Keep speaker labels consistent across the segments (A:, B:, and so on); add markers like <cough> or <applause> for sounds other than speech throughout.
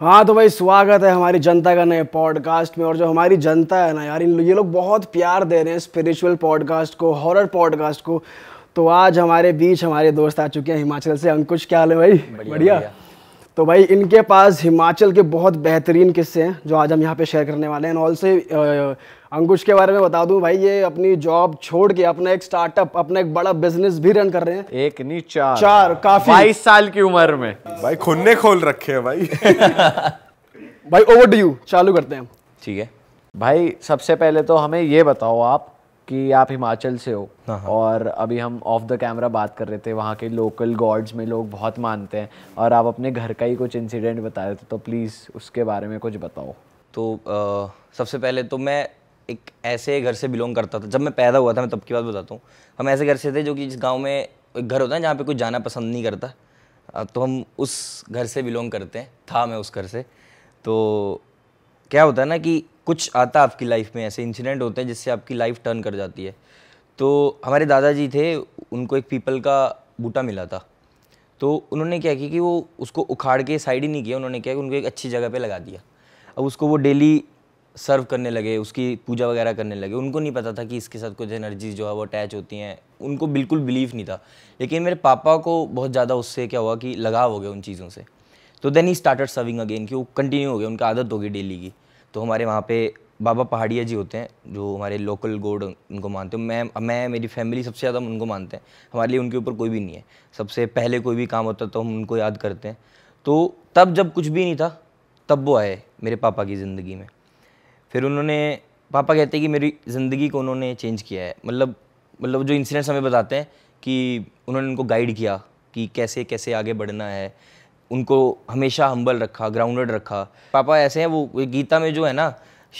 A: हाँ तो भाई स्वागत है हमारी जनता का नए पॉडकास्ट में और जो हमारी जनता है ना यार इन ये लोग बहुत प्यार दे रहे हैं स्पिरिचुअल पॉडकास्ट को हॉरर पॉडकास्ट को तो आज हमारे बीच हमारे दोस्त आ चुके हैं हिमाचल से अंकुश क्या हाल है भाई बढ़िया, तो भाई इनके पास हिमाचल के बहुत बेहतरीन किस्से हैं जो आज हम यहाँ पे शेयर करने वाले हैं एंड ऑल्सो अंकुश के बारे में बता दूं भाई ये अपनी जॉब छोड़ के अपना एक स्टार्टअप अपना एक बड़ा बिजनेस भी रन कर रहे हैं
B: एक नहीं चार चार काफी बाईस साल की उम्र में भाई खुन्ने खोल रखे हैं भाई <laughs> भाई ओवर डू यू चालू करते हैं ठीक है भाई सबसे पहले तो हमें ये बताओ आप कि आप हिमाचल से हो हाँ, हाँ। और अभी हम ऑफ द कैमरा बात कर रहे थे वहाँ के लोकल गॉड्स में लोग बहुत मानते हैं और आप अपने घर का ही कुछ इंसिडेंट बता रहे थे तो प्लीज़ उसके बारे में कुछ बताओ
C: तो आ, सबसे पहले तो मैं एक ऐसे घर से बिलोंग करता था जब मैं पैदा हुआ था मैं तब की बात बताता हूँ हम ऐसे घर से थे जो कि जिस गाँव में एक घर होता है जहाँ पर कुछ जाना पसंद नहीं करता तो हम उस घर से बिलोंग करते हैं था मैं उस घर से तो क्या होता है ना कि कुछ आता आपकी लाइफ में ऐसे इंसिडेंट होते हैं जिससे आपकी लाइफ टर्न कर जाती है तो हमारे दादाजी थे उनको एक पीपल का बूटा मिला था तो उन्होंने क्या किया कि वो उसको उखाड़ के साइड ही नहीं किया उन्होंने क्या कि उनको एक अच्छी जगह पे लगा दिया अब उसको वो डेली सर्व करने लगे उसकी पूजा वगैरह करने लगे उनको नहीं पता था कि इसके साथ कुछ एनर्जीज जो है वो अटैच होती हैं उनको बिल्कुल बिलीव नहीं था लेकिन मेरे पापा को बहुत ज़्यादा उससे क्या हुआ कि लगाव हो गया उन चीज़ों से तो then he started serving again कि वो कंटिन्यू हो गया उनकी आदत होगी डेली की तो हमारे वहाँ पे बाबा पहाड़िया जी होते हैं जो हमारे लोकल गोड उनको मानते हैं मैं मैं मेरी फैमिली सबसे ज़्यादा उनको मानते हैं हमारे लिए उनके ऊपर कोई भी नहीं है सबसे पहले कोई भी काम होता तो हम उनको याद करते हैं तो तब जब कुछ भी नहीं था तब वो आए मेरे पापा की ज़िंदगी में फिर उन्होंने पापा कहते हैं कि मेरी ज़िंदगी को उन्होंने चेंज किया है मतलब मतलब जो इंसिडेंट्स हमें बताते हैं कि उन्होंने उनको गाइड किया कि कैसे कैसे आगे बढ़ना है उनको हमेशा हम्बल रखा ग्राउंडेड रखा पापा ऐसे हैं वो गीता में जो है ना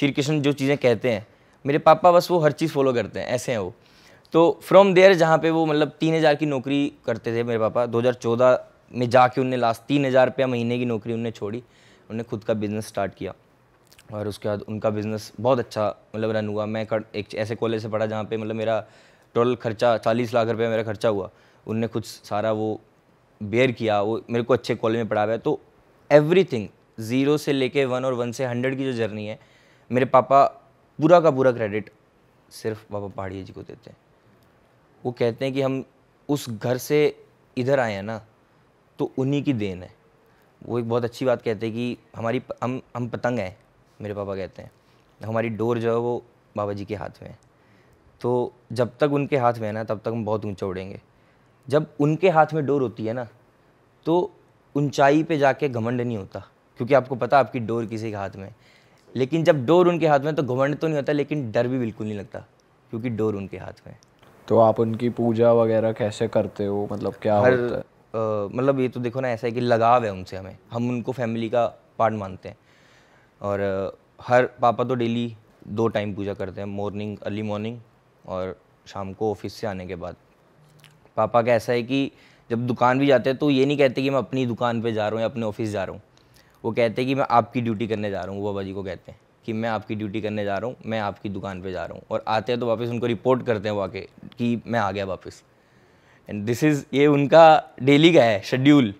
C: श्री कृष्ण जो चीज़ें कहते हैं मेरे पापा बस वो हर चीज़ फॉलो करते हैं ऐसे हैं वो तो फ्रॉम देयर जहाँ पे वो मतलब तीन हज़ार की नौकरी करते थे मेरे पापा 2014 में जाके उनने लास्ट तीन हज़ार रुपया महीने की नौकरी उनने छोड़ी उन्होंने खुद का बिज़नेस स्टार्ट किया और उसके बाद उनका बिज़नेस बहुत अच्छा मतलब रन हुआ मैं कर, एक ऐसे कॉलेज से पढ़ा जहाँ पे मतलब मेरा टोटल खर्चा चालीस लाख रुपये मेरा खर्चा हुआ उनने कुछ सारा वो बेयर किया वो मेरे को अच्छे कॉलेज में पढ़ा है तो थिंग ज़ीरो से लेके वन और वन से हंड्रेड की जो जर्नी है मेरे पापा पूरा का पूरा क्रेडिट सिर्फ पापा पहाड़िया जी को देते हैं वो कहते हैं कि हम उस घर से इधर आए हैं ना तो उन्हीं की देन है वो एक बहुत अच्छी बात कहते हैं कि हमारी हम हम पतंग हैं मेरे पापा कहते हैं हमारी डोर जो है वो बाबा जी के हाथ में है तो जब तक उनके हाथ में है ना तब तक हम बहुत ऊँचा उड़ेंगे जब उनके हाथ में डोर होती है ना तो ऊंचाई पे जाके घमंड नहीं होता क्योंकि आपको पता आपकी डोर किसी के हाथ में लेकिन जब डोर उनके हाथ में तो घमंड तो नहीं होता लेकिन डर भी बिल्कुल नहीं लगता क्योंकि डोर उनके हाथ में
B: तो आप उनकी पूजा वगैरह कैसे करते हो मतलब
C: क्या हर मतलब ये तो देखो ना ऐसा है कि लगाव है उनसे हमें हम उनको फैमिली का पार्ट मानते हैं और हर पापा तो डेली दो टाइम पूजा करते हैं मॉर्निंग अर्ली मॉर्निंग और शाम को ऑफिस से आने के बाद पापा का ऐसा है कि जब दुकान भी जाते हैं तो ये नहीं कहते कि मैं अपनी दुकान पे जा रहा हूँ या अपने ऑफिस जा रहा हूँ वो कहते हैं कि मैं आपकी ड्यूटी करने जा रहा हूँ वो बाबा जी को कहते हैं कि मैं आपकी ड्यूटी करने जा रहा हूँ मैं आपकी दुकान पर जा रहा हूँ और आते हैं तो वापस उनको रिपोर्ट करते हैं वो आके कि मैं आ गया वापस एंड दिस इज़ ये उनका डेली का है शेड्यूल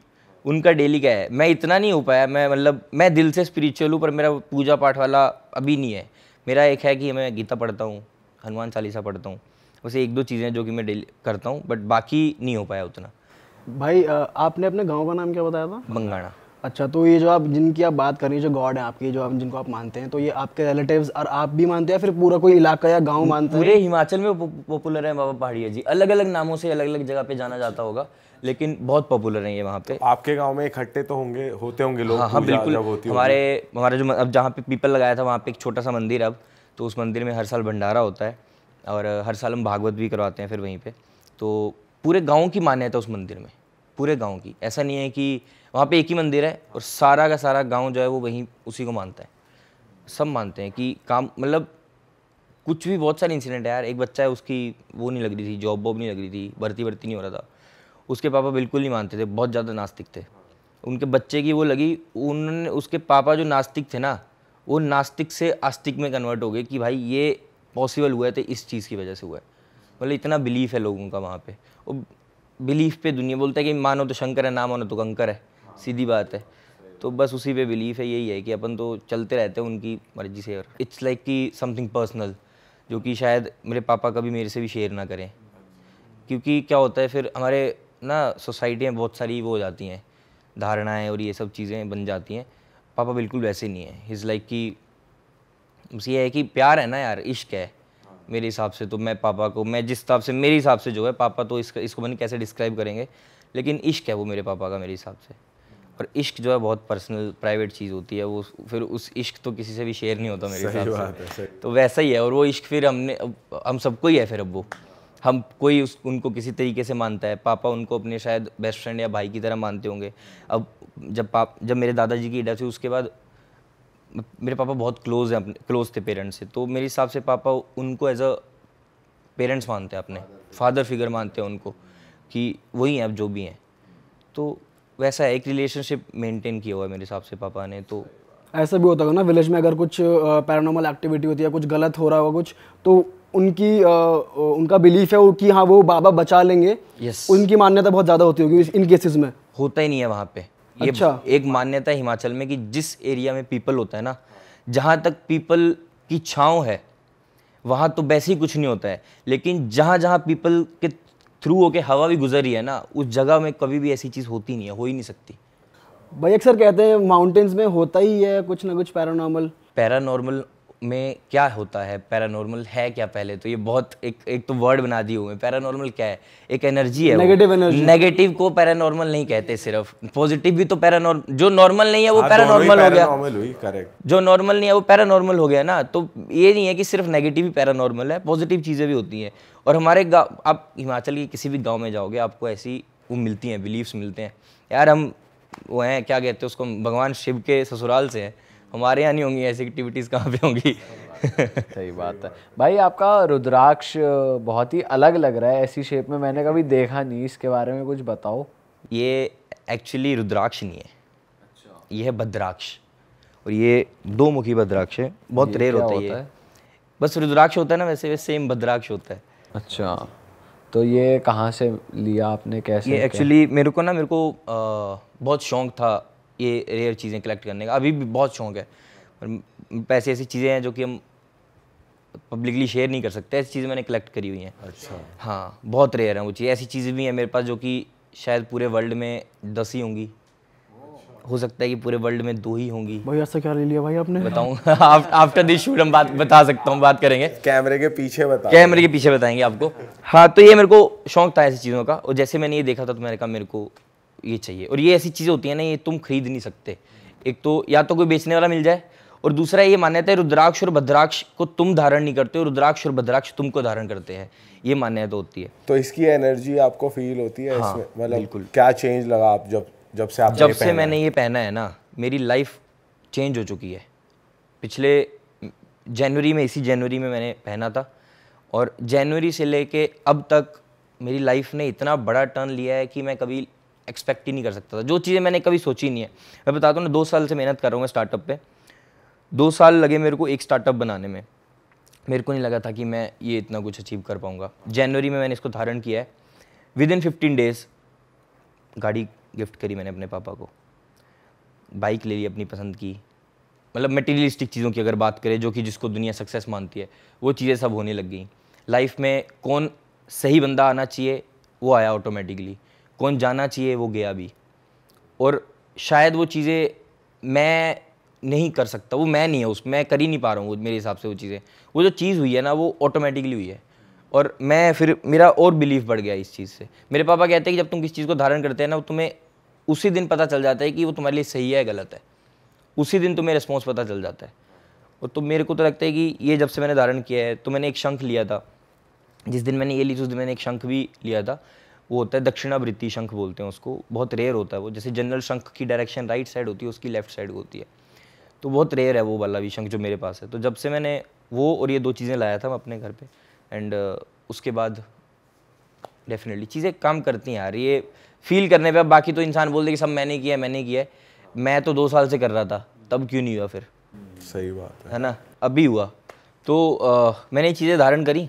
C: उनका डेली क्या है मैं इतना नहीं हो पाया मैं मतलब मैं दिल से स्पिरिचुअल हूँ पर मेरा पूजा पाठ वाला अभी नहीं है मेरा एक है कि मैं गीता पढ़ता हूँ हनुमान चालीसा पढ़ता हूँ वैसे एक दो चीज़ें जो कि मैं डेली करता हूँ बट बाकी नहीं हो पाया उतना
A: भाई आपने अपने गाँव का नाम क्या बताया था बंगाणा अच्छा तो ये जो आप जिनकी आप बात कर रही जो गॉड है आपकी जो आप जिनको आप मानते हैं तो ये आपके रिलेटिव्स और आप भी मानते हैं फिर पूरा कोई इलाका या
C: गांव मानते हैं पूरे हिमाचल में पॉपुलर है बाबा पहाड़िया जी अलग अलग नामों से अलग अलग जगह पे जाना जाता होगा लेकिन बहुत पॉपुलर है ये वहाँ पे तो आपके गाँव में इकट्ठे तो होंगे होते होंगे लोग हाँ हाँ बिल्कुल हमारे हमारा जो अब जहाँ पे पीपल लगाया था वहाँ पे एक छोटा सा मंदिर अब तो उस मंदिर में हर साल भंडारा होता है और हर साल हम भागवत भी करवाते हैं फिर वहीं पर तो पूरे गाँव की मान्यता उस मंदिर में पूरे गाँव की ऐसा नहीं है कि वहाँ पर एक ही मंदिर है और सारा का सारा गाँव जो है वो वहीं उसी को मानता है सब मानते हैं कि काम मतलब कुछ भी बहुत सारे इंसिडेंट है यार एक बच्चा है उसकी वो नहीं लग रही थी जॉब वॉब नहीं लग रही थी भर्ती भर्ती नहीं हो रहा था उसके पापा बिल्कुल नहीं मानते थे बहुत ज़्यादा नास्तिक थे उनके बच्चे की वो लगी उन्होंने उसके पापा जो नास्तिक थे ना वो नास्तिक से आस्तिक में कन्वर्ट हो गए कि भाई ये पॉसिबल हुआ है तो इस चीज़ की वजह से हुआ है मतलब इतना बिलीफ है लोगों का वहाँ पे वो बिलीफ पे दुनिया बोलता है कि मानो तो शंकर है ना मानो तो कंकर है सीधी बात है तो बस उसी पे बिलीफ है यही है कि अपन तो चलते रहते हैं उनकी मर्जी से और इट्स लाइक कि समथिंग पर्सनल जो कि शायद मेरे पापा कभी मेरे से भी शेयर ना करें क्योंकि क्या होता है फिर हमारे ना सोसाइटियाँ बहुत सारी वो हो जाती हैं धारणाएँ और ये सब चीज़ें बन जाती हैं पापा बिल्कुल वैसे नहीं है इज़ लाइक कि बस ये है कि प्यार है ना यार इश्क है मेरे हिसाब से तो मैं पापा को मैं जिस हिसाब से मेरे हिसाब से जो है पापा तो इसका इसको मैंने कैसे डिस्क्राइब करेंगे लेकिन इश्क है वो मेरे पापा का मेरे हिसाब से और इश्क जो है बहुत पर्सनल प्राइवेट चीज़ होती है वो फिर उस इश्क तो किसी से भी शेयर नहीं होता मेरे हिसाब से तो वैसा ही है और वो इश्क फिर हमने हम सबको ही है फिर अब वो हम कोई उस उनको किसी तरीके से मानता है पापा उनको अपने शायद बेस्ट फ्रेंड या भाई की तरह मानते होंगे अब जब पाप जब मेरे दादाजी की डेथ हुई उसके बाद मेरे पापा बहुत क्लोज हैं अपने क्लोज थे पेरेंट्स से तो मेरे हिसाब से पापा उनको एज अ पेरेंट्स मानते हैं अपने फादर फिगर मानते हैं उनको कि वही हैं अब जो भी हैं तो वैसा एक रिलेशनशिप मेंटेन किया हुआ है मेरे हिसाब से पापा ने तो
A: ऐसा भी होता होगा ना विलेज में अगर कुछ पैरानोमल एक्टिविटी होती है कुछ गलत हो रहा होगा कुछ तो उनकी आ, उनका बिलीफ है वो कि हाँ वो बाबा बचा लेंगे yes. उनकी मान्यता बहुत ज़्यादा होती होगी इन केसेस में
C: होता ही नहीं है वहाँ पे ये अच्छा एक मान्यता है हिमाचल में कि जिस एरिया में पीपल होता है ना जहाँ तक पीपल की छाँव है वहाँ तो वैसे ही कुछ नहीं होता है लेकिन जहाँ जहाँ पीपल के थ्रू होके हवा भी गुजर रही है ना उस जगह में कभी भी ऐसी चीज़ होती नहीं है हो ही नहीं सकती भाई अक्सर कहते हैं माउंटेन्स में होता ही है कुछ ना कुछ पैरानॉर्मल पैरानॉर्मल में क्या होता है पैरानॉर्मल है क्या पहले तो ये बहुत एक एक तो वर्ड बना दिए हुए पैरानॉर्मल क्या है एक एनर्जी है नेगेटिव एनर्जी नेगेटिव को पैरानॉर्मल नहीं कहते सिर्फ पॉजिटिव भी तो पैरानॉर्मल जो नॉर्मल नहीं है वो पैरानॉर्मल हाँ, हो गया करेक्ट जो नॉर्मल नहीं है वो पैरानॉर्मल हो गया ना तो ये नहीं है कि सिर्फ नेगेटिव ही पैरानॉर्मल है पॉजिटिव चीज़ें भी होती हैं और हमारे गाँव आप हिमाचल के किसी भी गाँव में जाओगे आपको ऐसी वो मिलती हैं बिलीव्स मिलते हैं यार हम वो हैं क्या कहते हैं उसको भगवान शिव के ससुराल से हैं हमारे यहाँ नहीं होंगी ऐसी एक्टिविटीज़ कहाँ पे होंगी <laughs> सही बात है भाई आपका
B: रुद्राक्ष बहुत ही अलग लग रहा है ऐसी शेप में मैंने कभी देखा नहीं इसके बारे में कुछ
C: बताओ ये एक्चुअली रुद्राक्ष नहीं है अच्छा। ये है भद्राक्ष और ये दो मुखी भद्राक्ष है बहुत रेयर होता, होता है बस रुद्राक्ष होता है ना वैसे वैसे सेम भद्राक्ष होता है अच्छा
B: तो ये कहाँ से लिया आपने कैसे ये एक्चुअली
C: मेरे को ना मेरे को आ, बहुत शौक था ये रेयर चीज़ें कलेक्ट करने का अभी भी बहुत शौक है पर पैसे ऐसी चीज़ें हैं जो कि हम पब्लिकली शेयर नहीं कर सकते ऐसी चीज़ें मैंने कलेक्ट करी हुई हैं अच्छा हाँ बहुत रेयर हैं वो चीज़ ऐसी चीज़ें भी हैं मेरे पास जो कि शायद पूरे वर्ल्ड में दस ही होंगी हो सकता है कि पूरे वर्ल्ड में दो ही होंगी
A: भाई ऐसा क्या ले लिया भाई आपने बताऊं
C: आफ्टर दिस शूट हम बात बता सकता हूँ बात करेंगे कैमरे के पीछे बता कैमरे के पीछे बताएंगे आपको हाँ तो ये मेरे को शौक था ऐसी चीज़ों का और जैसे मैंने ये देखा था तो मैंने कहा मेरे को ये चाहिए और ये ऐसी चीज़ें होती हैं ना ये तुम खरीद नहीं सकते एक तो या तो कोई बेचने वाला मिल जाए और दूसरा ये मान्यता है रुद्राक्ष और भद्राक्ष को तुम धारण नहीं करते और रुद्राक्ष और भद्राक्ष तुमको धारण करते हैं ये मान्यता तो होती है
B: तो इसकी एनर्जी आपको फील होती है हाँ, मतलब क्या चेंज लगा आप जब जब से आप जब से मैंने
C: ये पहना है ना मेरी लाइफ चेंज हो चुकी है पिछले जनवरी में इसी जनवरी में मैंने पहना था और जनवरी से लेके अब तक मेरी लाइफ ने इतना बड़ा टर्न लिया है कि मैं कभी एक्सपेक्ट ही नहीं कर सकता था जो चीज़ें मैंने कभी सोची नहीं है मैं बताता हूँ ना दो साल से मेहनत कर रहा हूँ स्टार्टअप पे दो साल लगे मेरे को एक स्टार्टअप बनाने में मेरे को नहीं लगा था कि मैं ये इतना कुछ अचीव कर पाऊँगा जनवरी में मैंने इसको धारण किया है विद इन फिफ्टीन डेज़ गाड़ी गिफ्ट करी मैंने अपने पापा को बाइक ले ली अपनी पसंद की मतलब मटेरियलिस्टिक चीज़ों की अगर बात करें जो कि जिसको दुनिया सक्सेस मानती है वो चीज़ें सब होने लग गई लाइफ में कौन सही बंदा आना चाहिए वो आया ऑटोमेटिकली कौन जाना चाहिए वो गया भी और शायद वो चीज़ें मैं नहीं कर सकता वो मैं नहीं है उस मैं कर ही नहीं पा रहा हूँ मेरे हिसाब से वो चीज़ें वो जो चीज़ हुई है ना वो ऑटोमेटिकली हुई है और मैं फिर मेरा और बिलीफ बढ़ गया इस चीज़ से मेरे पापा कहते हैं कि जब तुम किसी चीज़ को धारण करते हैं ना तुम्हें उसी दिन पता चल जाता है कि वो तुम्हारे लिए सही है गलत है उसी दिन तुम्हें रिस्पॉन्स पता चल जाता है और तो मेरे को तो लगता है कि ये जब से मैंने धारण किया है तो मैंने एक शंख लिया था जिस दिन मैंने ये ली उस दिन मैंने एक शंख भी लिया था वो होता है दक्षिणावृत्ति शंख बोलते हैं उसको बहुत रेयर होता है वो जैसे जनरल शंख की डायरेक्शन राइट साइड होती है उसकी लेफ्ट साइड होती है तो बहुत रेयर है वो वाला भी शंख जो मेरे पास है तो जब से मैंने वो और ये दो चीज़ें लाया था मैं अपने घर पर एंड uh, उसके बाद डेफिनेटली चीज़ें काम करती हैं यार ये फील करने पर बाकी तो इंसान बोलते कि सब मैंने किया है मैंने किया है मैं तो दो साल से कर रहा था तब क्यों नहीं हुआ फिर सही बात है, है ना अभी हुआ तो आ, uh, मैंने ये चीज़ें धारण करी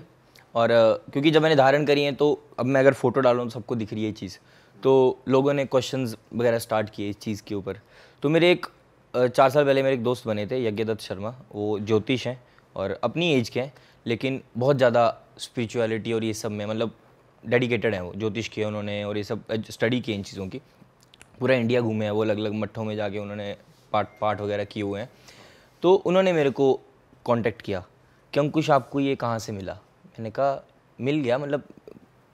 C: और क्योंकि जब मैंने धारण करी है तो अब मैं अगर फ़ोटो डालूँ तो सबको दिख रही है ये चीज़ तो लोगों ने क्वेश्चन वगैरह स्टार्ट किए इस चीज़ के ऊपर तो मेरे एक चार साल पहले मेरे एक दोस्त बने थे यज्ञदत्त शर्मा वो ज्योतिष हैं और अपनी एज के हैं लेकिन बहुत ज़्यादा स्पिरिचुअलिटी और ये सब में मतलब डेडिकेटेड हैं वो ज्योतिष किए उन्होंने और ये सब स्टडी किए इन चीज़ों की पूरा इंडिया घूमे हैं वो अलग अलग मठों में जाके उन्होंने पाठ पाठ वगैरह किए हुए हैं तो उन्होंने मेरे को कांटेक्ट किया कि अंकुश आपको ये कहाँ से मिला मैंने कहा मिल गया मतलब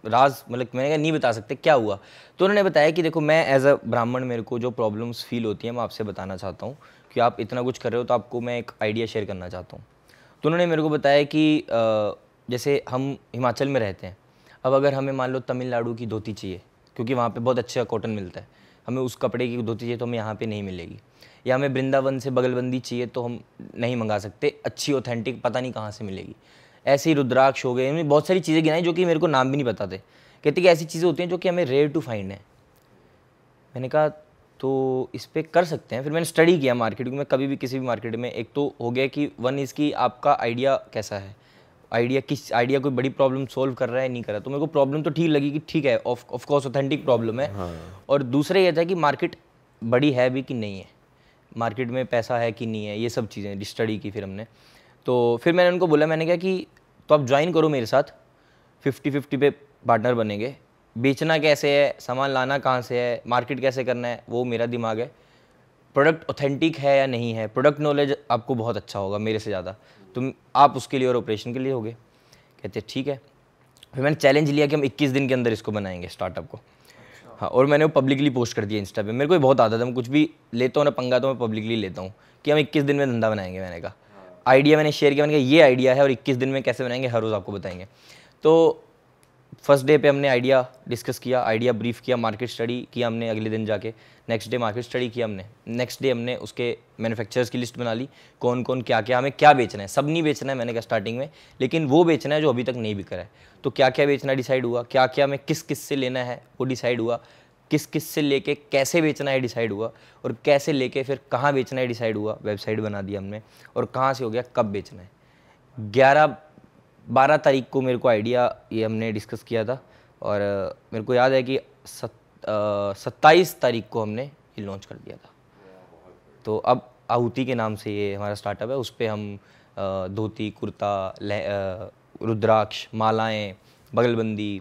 C: राज मतलब मैंने कहा नहीं बता सकते क्या हुआ तो उन्होंने बताया कि देखो मैं एज अ ब्राह्मण मेरे को जो प्रॉब्लम्स फील होती हैं मैं आपसे बताना चाहता हूँ कि आप इतना कुछ कर रहे हो तो आपको मैं एक आइडिया शेयर करना चाहता हूँ तो उन्होंने मेरे को बताया कि जैसे हम हिमाचल में रहते हैं अब अगर हमें मान लो तमिलनाडु की धोती चाहिए क्योंकि वहाँ पर बहुत अच्छा कॉटन मिलता है हमें उस कपड़े की धोती चाहिए तो हमें यहाँ पर नहीं मिलेगी या हमें वृंदावन से बगलबंदी चाहिए तो हम नहीं मंगा सकते अच्छी ऑथेंटिक पता नहीं कहाँ से मिलेगी ऐसे ही रुद्राक्ष हो गए इनमें बहुत सारी चीज़ें गिनाई जो कि मेरे को नाम भी नहीं पता थे कहते कि ऐसी चीज़ें होती हैं जो कि हमें रेयर टू फाइंड है मैंने कहा तो इस पर कर सकते हैं फिर मैंने स्टडी किया मार्केट क्योंकि मैं कभी भी किसी भी मार्केट में एक तो हो गया कि वन इज़ आपका आइडिया कैसा है आइडिया किस आइडिया कोई बड़ी प्रॉब्लम सॉल्व कर रहा है नहीं कर रहा तो मेरे को प्रॉब्लम तो ठीक लगी कि ठीक है ऑफ कोर्स ऑथेंटिक प्रॉब्लम है हाँ। और दूसरा ये था कि मार्केट बड़ी है भी कि नहीं है मार्केट में पैसा है कि नहीं है ये सब चीज़ें स्टडी की फिर हमने तो फिर मैंने उनको बोला मैंने कहा कि तो आप ज्वाइन करो मेरे साथ फिफ्टी फिफ्टी पे पार्टनर बनेंगे बेचना कैसे है सामान लाना कहाँ से है मार्केट कैसे करना है वो मेरा दिमाग है प्रोडक्ट ऑथेंटिक है या नहीं है प्रोडक्ट नॉलेज आपको बहुत अच्छा होगा मेरे से ज़्यादा तुम आप उसके लिए और ऑपरेशन के लिए होगे कहते ठीक है फिर मैंने चैलेंज लिया कि हम 21 दिन के अंदर इसको बनाएंगे स्टार्टअप को अच्छा। हाँ और मैंने वो पब्लिकली पोस्ट कर दिया इंस्टा पे मेरे को बहुत आदत है मैं कुछ भी लेता हूँ ना पंगा तो मैं पब्लिकली लेता हूँ कि हम 21 दिन में धंधा बनाएंगे मैंने कहा आइडिया मैंने शेयर किया मैंने कहा ये आइडिया है और 21 दिन में कैसे बनाएंगे हर रोज़ आपको बताएंगे तो फर्स्ट डे पे हमने आइडिया डिस्कस किया आइडिया ब्रीफ किया मार्केट स्टडी किया हमने अगले दिन जाके नेक्स्ट डे मार्केट स्टडी किया हमने नेक्स्ट डे हमने उसके मैन्युफैक्चरर्स की लिस्ट बना ली कौन कौन क्या क्या हमें क्या बेचना है सब नहीं बेचना है मैंने कहा स्टार्टिंग में लेकिन वो बेचना है जो अभी तक नहीं बिक रहा है तो क्या क्या बेचना डिसाइड हुआ क्या क्या हमें किस किस से लेना है वो डिसाइड हुआ किस किस से लेके कैसे बेचना है डिसाइड हुआ और कैसे लेके फिर कहाँ बेचना है डिसाइड हुआ वेबसाइट बना दी हमने और कहाँ से हो गया कब बेचना है ग्यारह बारह तारीख को मेरे को आइडिया ये हमने डिस्कस किया था और मेरे को याद है कि सत्ताईस तारीख को हमने ये लॉन्च कर दिया था तो अब आहुति के नाम से ये हमारा स्टार्टअप है उस पर हम धोती कुर्ता रुद्राक्ष मालाएं बगलबंदी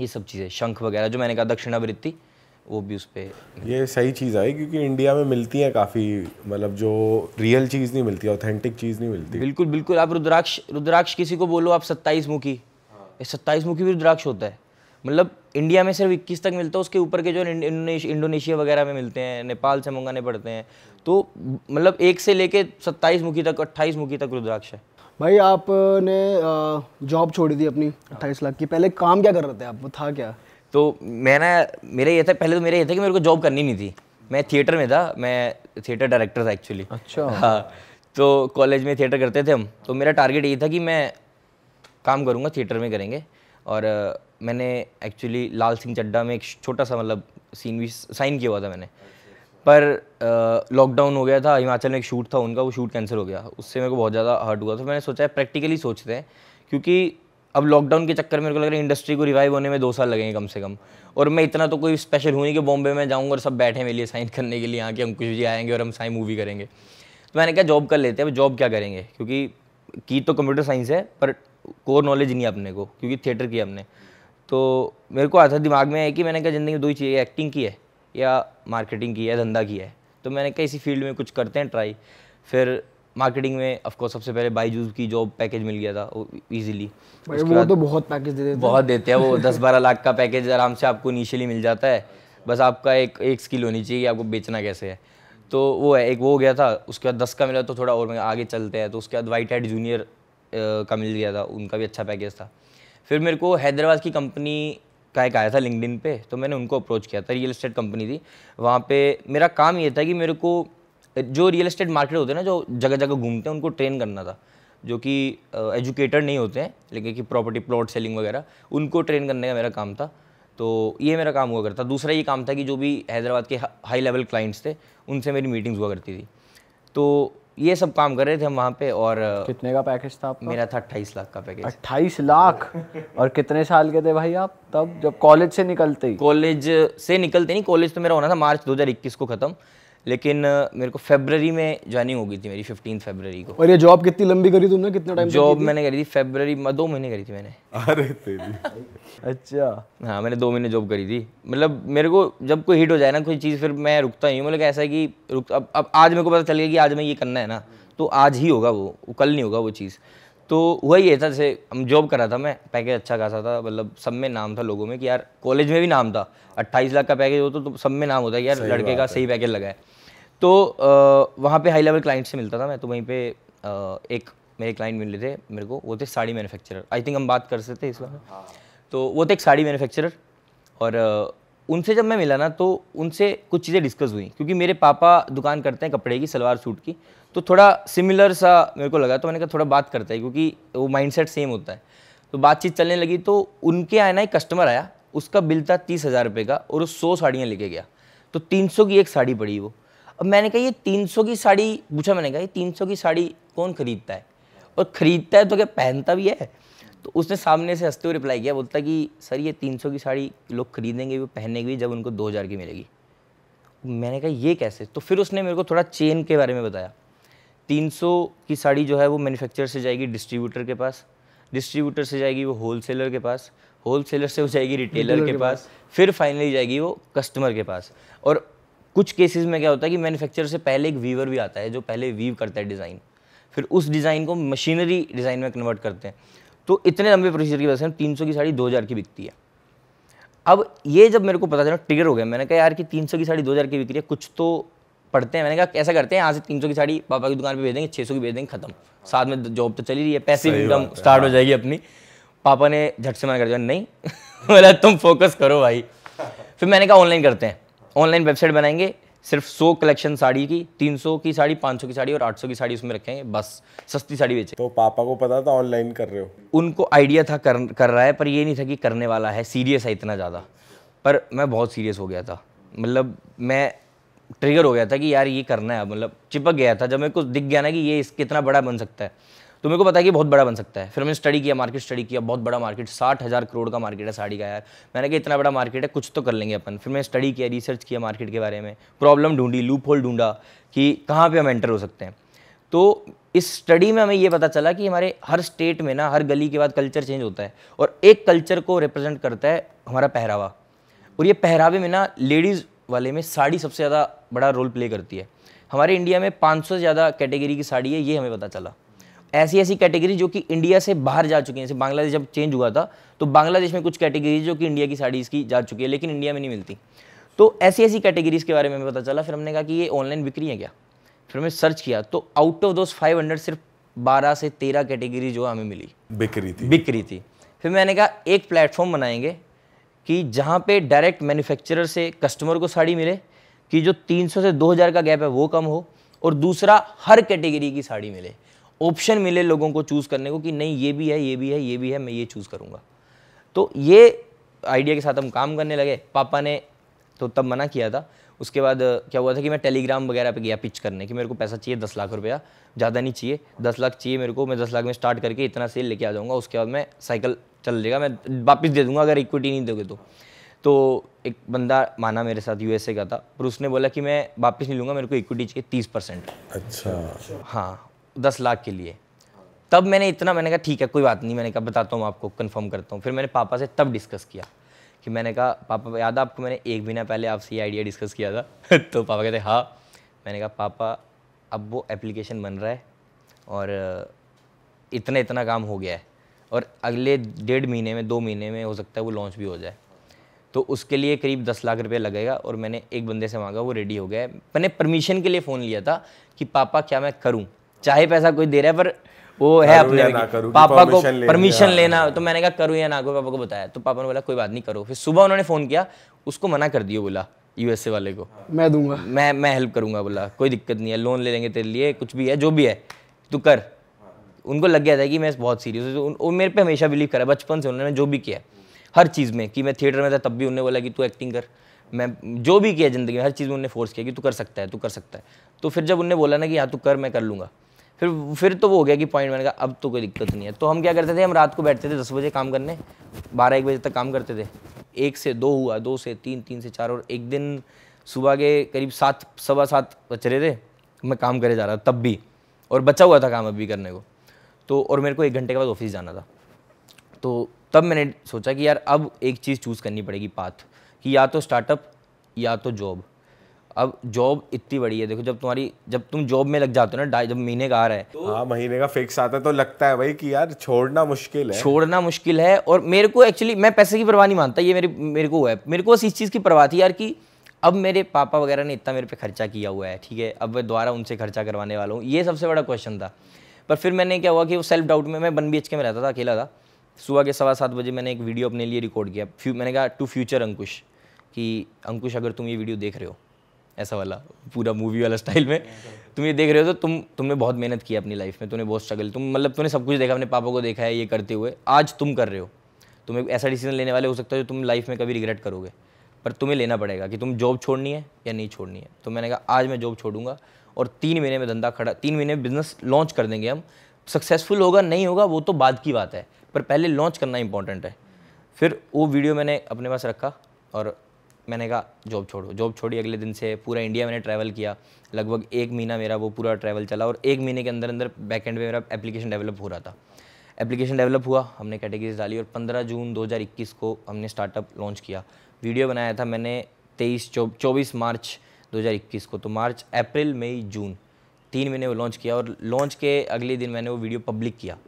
C: ये सब चीज़ें शंख वगैरह जो मैंने कहा दक्षिणावृत्ति वो भी उस पर
B: ये सही चीज़ आई क्योंकि इंडिया में मिलती है काफ़ी मतलब जो रियल चीज़ नहीं मिलती ऑथेंटिक चीज़ नहीं मिलती
C: बिल्कुल बिल्कुल आप रुद्राक्ष रुद्राक्ष किसी को बोलो आप सत्ताईस मुखी हाँ। सत्ताईस मुखी भी रुद्राक्ष होता है मतलब इंडिया में सिर्फ इक्कीस तक मिलता है उसके ऊपर के जो इंडोनेशिया वगैरह में मिलते हैं नेपाल से मंगाने पड़ते हैं तो मतलब एक से लेके सत्ताईस मुखी तक अट्ठाईस मुखी तक रुद्राक्ष है
A: भाई आपने जॉब छोड़ी थी अपनी अट्ठाईस लाख की पहले काम क्या कर रहे थे आप वो था क्या
C: तो मैं ना मेरा ये था पहले तो मेरा ये था कि मेरे को जॉब करनी नहीं थी मैं थिएटर में था मैं थिएटर डायरेक्टर था एक्चुअली अच्छा हाँ तो कॉलेज में थिएटर करते थे हम तो मेरा टारगेट ये था कि मैं काम करूँगा थिएटर में करेंगे और मैंने एक्चुअली लाल सिंह चड्डा में एक छोटा सा मतलब सीन भी साइन किया हुआ था मैंने पर लॉकडाउन हो गया था हिमाचल में एक शूट था उनका वो शूट कैंसिल हो गया उससे मेरे को बहुत ज़्यादा हर्ट हुआ तो मैंने सोचा है प्रैक्टिकली सोचते हैं क्योंकि अब लॉकडाउन के चक्कर में मेरे को लग रहा है इंडस्ट्री को रिवाइव होने में दो साल लगेंगे कम से कम और मैं इतना तो कोई स्पेशल हूँ नहीं कि बॉम्बे में जाऊँगा और सब बैठे मेरे लिए साइन <laughs> करने के लिए यहाँ के अंकुश जी आएंगे और हम साइन मूवी करेंगे तो मैंने कहा जॉब कर लेते हैं अब जॉब क्या करेंगे क्योंकि की तो कंप्यूटर साइंस है पर कोर नॉलेज नहीं अपने को क्योंकि थिएटर किया हमने तो मेरे को आता दिमाग में है कि मैंने कहा ज़िंदगी में दो ही चीज़ें एक्टिंग की है या मार्केटिंग की है धंधा किया है तो मैंने कहा इसी फील्ड में कुछ करते हैं ट्राई फिर मार्केटिंग में ऑफकोर्स सबसे पहले बाईजूज की जॉब पैकेज मिल गया था ईजिली
A: वो तो बहुत पैकेज दे देते बहुत
C: देते हैं वो दस बारह लाख का पैकेज आराम से आपको इनिशियली मिल जाता है बस आपका एक एक स्किल होनी चाहिए आपको बेचना कैसे है तो वो है एक वो हो गया था उसके बाद दस का मिला तो थोड़ा और आगे चलते हैं तो उसके बाद वाइट हेड जूनियर का मिल गया था उनका भी अच्छा पैकेज था फिर मेरे को हैदराबाद की कंपनी का एक आया था लिंकडिन पे तो मैंने उनको अप्रोच किया था रियल इस्टेट कंपनी थी वहाँ पे मेरा काम ये था कि मेरे को जो रियल इस्टेट मार्केट होते हैं ना जो जगह जगह घूमते हैं उनको ट्रेन करना था जो कि एजुकेटर नहीं होते हैं लेकिन कि प्रॉपर्टी प्लॉट सेलिंग वगैरह उनको ट्रेन करने का मेरा काम था तो ये मेरा काम हुआ करता दूसरा ये काम था कि जो भी हैदराबाद के हाई लेवल क्लाइंट्स थे उनसे मेरी मीटिंग्स हुआ करती थी तो ये सब काम कर रहे थे हम वहाँ पे और कितने का पैकेज था आपका? मेरा था अट्ठाईस लाख का पैकेज अट्ठाईस लाख और कितने साल के थे भाई आप तब जब कॉलेज से निकलते ही कॉलेज से निकलते नहीं कॉलेज तो मेरा होना था मार्च 2021 को ख़त्म लेकिन मेरे को फेबररी में ज्वाइनिंग हो गई थी मेरी फिफ्टीन फेबररी को और ये जॉब
A: कितनी लंबी करी तुमने कितना टाइम जॉब मैंने
C: करी थी फेबररी दो महीने करी थी मैंने अरे तेरी अच्छा हाँ मैंने दो महीने जॉब करी थी मतलब मेरे को जब कोई हिट हो जाए ना कोई चीज़ फिर मैं रुकता ही हूँ मतलब ऐसा है कि रुक अब अब आज मेरे को पता चल गया कि आज मैं ये करना है ना तो आज ही होगा वो कल नहीं होगा वो चीज़ तो वही है था जैसे हम जॉब कर रहा था मैं पैकेज अच्छा खासा था मतलब सब में नाम था लोगों में कि यार कॉलेज में भी नाम था अट्ठाईस लाख का पैकेज हो तो, तो सब में नाम होता है यार लड़के का सही पैकेज लगा है तो वहाँ पे हाई लेवल क्लाइंट से मिलता था मैं तो वहीं पर एक मेरे क्लाइंट मिल रहे थे मेरे को वो थे साड़ी मैन्युफैक्चरर आई थिंक हम बात कर सकते इस बार हाँ। तो वो थे एक साड़ी मैन्युफैक्चरर और उनसे जब मैं मिला ना तो उनसे कुछ चीज़ें डिस्कस हुई क्योंकि मेरे पापा दुकान करते हैं कपड़े की सलवार सूट की तो थोड़ा सिमिलर सा मेरे को लगा तो मैंने कहा थोड़ा बात करता है क्योंकि वो माइंडसेट सेम होता है तो बातचीत चलने लगी तो उनके आया ना एक कस्टमर आया उसका बिल था तीस हज़ार रुपये का और वो सौ साड़ियाँ लेके गया तो तीन सौ की एक साड़ी पड़ी वो अब मैंने कहा ये तीन सौ की साड़ी पूछा मैंने कहा ये तीन सौ की साड़ी कौन खरीदता है और ख़रीदता है तो क्या पहनता भी है तो उसने सामने से हंसते हुए रिप्लाई किया बोलता कि सर ये तीन सौ की साड़ी लोग खरीदेंगे भी पहनेंगे भी जब उनको दो हज़ार की मिलेगी मैंने कहा ये कैसे तो फिर उसने मेरे को थोड़ा चेन के बारे में बताया 300 की साड़ी जो है वो मैन्युफैक्चरर से जाएगी डिस्ट्रीब्यूटर के पास डिस्ट्रीब्यूटर से जाएगी वो होलसेलर के पास होलसेलर से वो जाएगी रिटेलर के, के पास फिर फाइनली जाएगी वो कस्टमर के पास और कुछ केसेस में क्या होता है कि मैन्युफैक्चरर से पहले एक वीवर भी आता है जो पहले वीव करता है डिज़ाइन फिर उस डिज़ाइन को मशीनरी डिज़ाइन में कन्वर्ट करते हैं तो इतने लंबे प्रोसीजर की वजह से तीन सौ की साड़ी दो हज़ार की बिकती है अब ये जब मेरे को पता चला ट्रिगर हो गया मैंने कहा यार कि तीन सौ की साड़ी दो हज़ार की बिक रही है कुछ तो पढ़ते हैं मैंने कहा कैसा करते हैं यहाँ से तीन सौ की साड़ी पापा की दुकान पे भेज देंगे छः सौ की भेज देंगे खत्म साथ में जॉब तो चली रही है पैसे भी इनकम स्टार्ट हो हाँ। जाएगी अपनी पापा ने झट से मना कर दिया नहीं <laughs> बोला तुम फोकस करो भाई फिर मैंने कहा ऑनलाइन करते हैं ऑनलाइन वेबसाइट बनाएंगे सिर्फ सौ कलेक्शन साड़ी की तीन सौ की साड़ी पाँच सौ की साड़ी और आठ सौ की साड़ी उसमें रखे हैं बस सस्ती साड़ी बेचे तो पापा को पता था ऑनलाइन कर रहे हो उनको आइडिया था कर कर रहा है पर ये नहीं था कि करने वाला है सीरियस है इतना ज़्यादा पर मैं बहुत सीरियस हो गया था मतलब मैं ट्रिगर हो गया था कि यार ये करना है मतलब चिपक गया था जब मेरे को दिख गया ना कि ये इस कितना बड़ा बन सकता है तो मेरे को पता है कि बहुत बड़ा बन सकता है फिर मैंने स्टडी किया मार्केट स्टडी किया बहुत बड़ा मार्केट साठ हज़ार करोड़ का मार्केट है साड़ी का यार मैंने कहा इतना बड़ा मार्केट है कुछ तो कर लेंगे अपन फिर मैंने स्टडी किया रिसर्च किया मार्केट के बारे में प्रॉब्लम ढूंढी लूप होल ढूंढा कि कहाँ पर हम एंटर हो सकते हैं तो इस स्टडी में हमें ये पता चला कि हमारे हर स्टेट में ना हर गली के बाद कल्चर चेंज होता है और एक कल्चर को रिप्रेजेंट करता है हमारा पहरावा और ये पहरावे में ना लेडीज़ वाले में साड़ी सबसे ज़्यादा बड़ा रोल प्ले करती है हमारे इंडिया में 500 से ज़्यादा कैटेगरी की साड़ी है ये हमें पता चला ऐसी ऐसी कैटेगरी जो कि इंडिया से बाहर जा चुकी हैं जैसे बांग्लादेश जब चेंज हुआ था तो बांग्लादेश में कुछ कैटेगरी जो कि इंडिया की साड़ीज़ की जा चुकी है लेकिन इंडिया में नहीं मिलती तो ऐसी ऐसी कैटेगरीज़ के बारे में पता चला फिर हमने कहा कि ये ऑनलाइन बिक्री है क्या फिर हमने सर्च किया तो out of those five hundred सिर्फ बारह से तेरह कैटेगरी जो हमें मिली बिक्री थी बिक्री थी फिर मैंने कहा एक प्लेटफॉर्म बनाएंगे कि जहाँ पे डायरेक्ट मैन्युफैक्चरर से कस्टमर को साड़ी मिले कि जो 300 से 2000 का गैप है वो कम हो और दूसरा हर कैटेगरी की साड़ी मिले ऑप्शन मिले लोगों को चूज़ करने को कि नहीं ये भी है ये भी है ये भी है मैं ये चूज़ करूँगा तो ये आइडिया के साथ हम काम करने लगे पापा ने तो तब मना किया था उसके बाद क्या हुआ था कि मैं टेलीग्राम वगैरह पे गया पिच करने कि मेरे को पैसा चाहिए दस लाख रुपया ज़्यादा नहीं चाहिए दस लाख चाहिए मेरे को मैं दस लाख में स्टार्ट करके इतना सेल लेके आ जाऊँगा उसके बाद मैं साइकिल चल देगा मैं वापस दे दूँगा अगर इक्विटी नहीं दोगे तो तो एक बंदा माना मेरे साथ यूएसए का था पर उसने बोला कि मैं वापस नहीं लूँगा मेरे को इक्विटी चाहिए तीस परसेंट अच्छा हाँ दस लाख के लिए तब मैंने इतना मैंने कहा ठीक है कोई बात नहीं मैंने कहा बताता हूँ आपको कंफर्म करता हूँ फिर मैंने पापा से तब डिस्कस किया कि मैंने कहा पापा याद है आपको मैंने एक महीना पहले आपसे ये आइडिया डिस्कस किया था <laughs> तो पापा कहते हाँ मैंने कहा पापा अब वो एप्लीकेशन बन रहा है और इतना इतना काम हो गया है और अगले डेढ़ महीने में दो महीने में हो सकता है वो लॉन्च भी हो जाए तो उसके लिए करीब दस लाख रुपये लगेगा और मैंने एक बंदे से मांगा वो रेडी हो गया है मैंने परमिशन के लिए फ़ोन लिया था कि पापा क्या मैं करूँ चाहे पैसा कोई दे रहा है पर वो है अपने पापा को परमिशन लेना, तो मैंने कहा करूँ या ना करूँ पापा को बताया तो पापा ने बोला कोई बात नहीं करो फिर सुबह उन्होंने फ़ोन किया उसको मना कर दिया बोला यूएसए वाले को मैं दूंगा मैं मैं हेल्प करूंगा बोला कोई दिक्कत नहीं है लोन ले लेंगे तेरे लिए कुछ भी है जो भी है तू कर उनको लग गया था कि मैं बहुत सीरियस हूँ तो वो मेरे पे हमेशा बिलीव करा बचपन से उन्होंने जो भी किया हर चीज़ में कि मैं थिएटर में था तब भी उन्होंने बोला कि तू एक्टिंग कर मैं जो भी किया ज़िंदगी में हर चीज़ में उन्होंने फोर्स किया कि तू कर सकता है तू कर सकता है तो फिर जब उन्होंने बोला ना कि हाँ तू कर मैं कर लूँगा फिर फिर तो वो हो गया कि पॉइंट मैंने कहा अब तो कोई दिक्कत नहीं है तो हम क्या करते थे हम रात को बैठते थे दस बजे काम करने बारह एक बजे तक काम करते थे एक से दो हुआ दो से तीन तीन से चार और एक दिन सुबह के करीब सात सवा सात बच रहे थे मैं काम करे जा रहा था तब भी और बचा हुआ था काम अभी करने को तो और मेरे को एक घंटे के बाद ऑफिस जाना था तो तब मैंने सोचा कि यार अब एक चीज़ चूज़ करनी पड़ेगी पाथ कि या तो स्टार्टअप या तो जॉब अब जॉब इतनी बड़ी है देखो जब तुम्हारी जब तुम जॉब में लग जाते हो ना जब महीने का आ रहा है तो हाँ महीने का फिक्स आता है तो लगता है भाई कि यार छोड़ना मुश्किल है छोड़ना मुश्किल है और मेरे को एक्चुअली मैं पैसे की परवाह नहीं मानता ये मेरे मेरे को है मेरे को बस इस चीज़ की परवाह थी यार कि अब मेरे पापा वगैरह ने इतना मेरे पे खर्चा किया हुआ है ठीक है अब मैं दोबारा उनसे खर्चा करवाने वाला हूँ ये सबसे बड़ा क्वेश्चन था पर फिर मैंने क्या हुआ कि वो सेल्फ डाउट में मैं वन बी में रहता था अकेला था सुबह के सवा सात बजे मैंने एक वीडियो अपने लिए रिकॉर्ड किया मैंने कहा टू फ्यूचर अंकुश कि अंकुश अगर तुम ये वीडियो देख रहे हो ऐसा वाला पूरा मूवी वाला स्टाइल में तुम ये देख रहे हो तो तुम तुमने बहुत मेहनत की अपनी लाइफ में तुमने बहुत स्ट्रगल तुम मतलब तुमने सब कुछ देखा अपने पापा को देखा है ये करते हुए आज तुम कर रहे हो तुम्हें ऐसा डिसीजन लेने वाले हो सकता है जो तुम लाइफ में कभी रिग्रेट करोगे पर तुम्हें लेना पड़ेगा कि तुम जॉब छोड़नी है या नहीं छोड़नी है तो मैंने कहा आज मैं जॉब छोड़ूंगा और तीन महीने में धंधा खड़ा तीन महीने में बिजनेस लॉन्च कर देंगे हम सक्सेसफुल होगा नहीं होगा वो तो बाद की बात है पर पहले लॉन्च करना इंपॉर्टेंट है फिर वो वीडियो मैंने अपने पास रखा और मैंने कहा जॉब छोड़ो जॉब छोड़ी अगले दिन से पूरा इंडिया मैंने ट्रैवल किया लगभग एक महीना मेरा वो पूरा ट्रैवल चला और एक महीने के अंदर अंदर बैक एंड में मेरा एप्लीकेशन डेवलप हो रहा था एप्लीकेशन डेवलप हुआ हमने कैटेगरीज डाली और 15 जून 2021 को हमने स्टार्टअप लॉन्च किया वीडियो बनाया था मैंने 23 चौबीस मार्च 2021 को तो मार्च अप्रैल मई जून तीन महीने वो लॉन्च किया और लॉन्च के अगले दिन मैंने वो वीडियो पब्लिक किया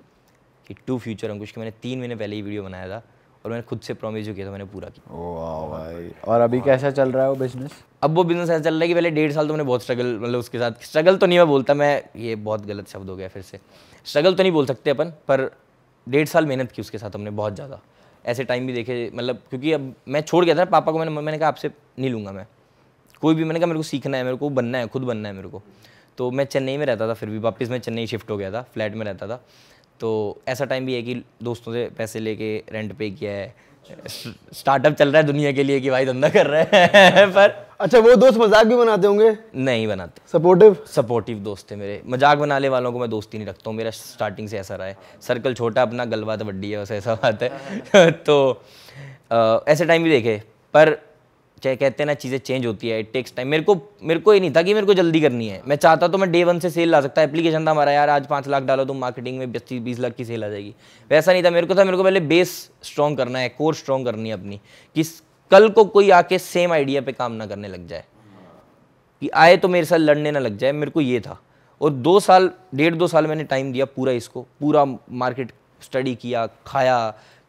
C: कि टू फ्यूचर अंकुश के मैंने तीन महीने पहले ही वीडियो बनाया था और मैंने खुद से प्रॉमिस जो किया था मैंने पूरा किया वाह भाई
B: और अभी हाँ। कैसा चल रहा है वो बिजनेस
C: अब वो बिजनेस ऐसा चल रहा है कि पहले डेढ़ साल तो मैंने बहुत स्ट्रगल मतलब उसके साथ स्ट्रगल तो नहीं मैं बोलता मैं ये बहुत गलत शब्द हो गया फिर से स्ट्रगल तो नहीं बोल सकते अपन पर डेढ़ साल मेहनत की उसके साथ हमने बहुत ज़्यादा ऐसे टाइम भी देखे मतलब क्योंकि अब मैं छोड़ गया था पापा को मैंने मैंने कहा आपसे नहीं लूँगा मैं कोई भी मैंने कहा मेरे को सीखना है मेरे को बनना है खुद बनना है मेरे को तो मैं चेन्नई में रहता था फिर भी वापस मैं चेन्नई शिफ्ट हो गया था फ्लैट में रहता था तो ऐसा टाइम भी है कि दोस्तों से पैसे लेके रेंट पे किया है स्टार्टअप चल रहा है दुनिया के लिए कि भाई धंधा कर रहे हैं पर अच्छा वो दोस्त मजाक भी बनाते होंगे नहीं बनाते सपोर्टिव सपोर्टिव दोस्त है मेरे मजाक बनाने वालों को मैं दोस्ती नहीं रखता हूँ मेरा स्टार्टिंग से ऐसा रहा है सर्कल छोटा अपना गलबा तो बड्डी है बस ऐसा बात है <laughs> तो आ, ऐसे टाइम भी देखे पर चाहे कहते हैं ना चीज़ें चेंज होती है इट टेक्स टाइम मेरे को मेरे को ये नहीं था कि मेरे को जल्दी करनी है मैं चाहता तो मैं डे वन से सेल ला सकता एप्लीकेशन था हमारा यार आज पाँच लाख डालो तो मार्केटिंग में बस्ती बीस लाख की सेल आ जाएगी वैसा नहीं था मेरे को था मेरे को पहले बेस स्ट्रॉन्ग करना है कोर स्ट्रॉन्ग करनी है अपनी कि कल को कोई आके सेम आइडिया पे काम ना करने लग जाए कि आए तो मेरे साथ लड़ने ना लग जाए मेरे को ये था और दो साल डेढ़ दो साल मैंने टाइम दिया पूरा इसको पूरा मार्केट स्टडी किया खाया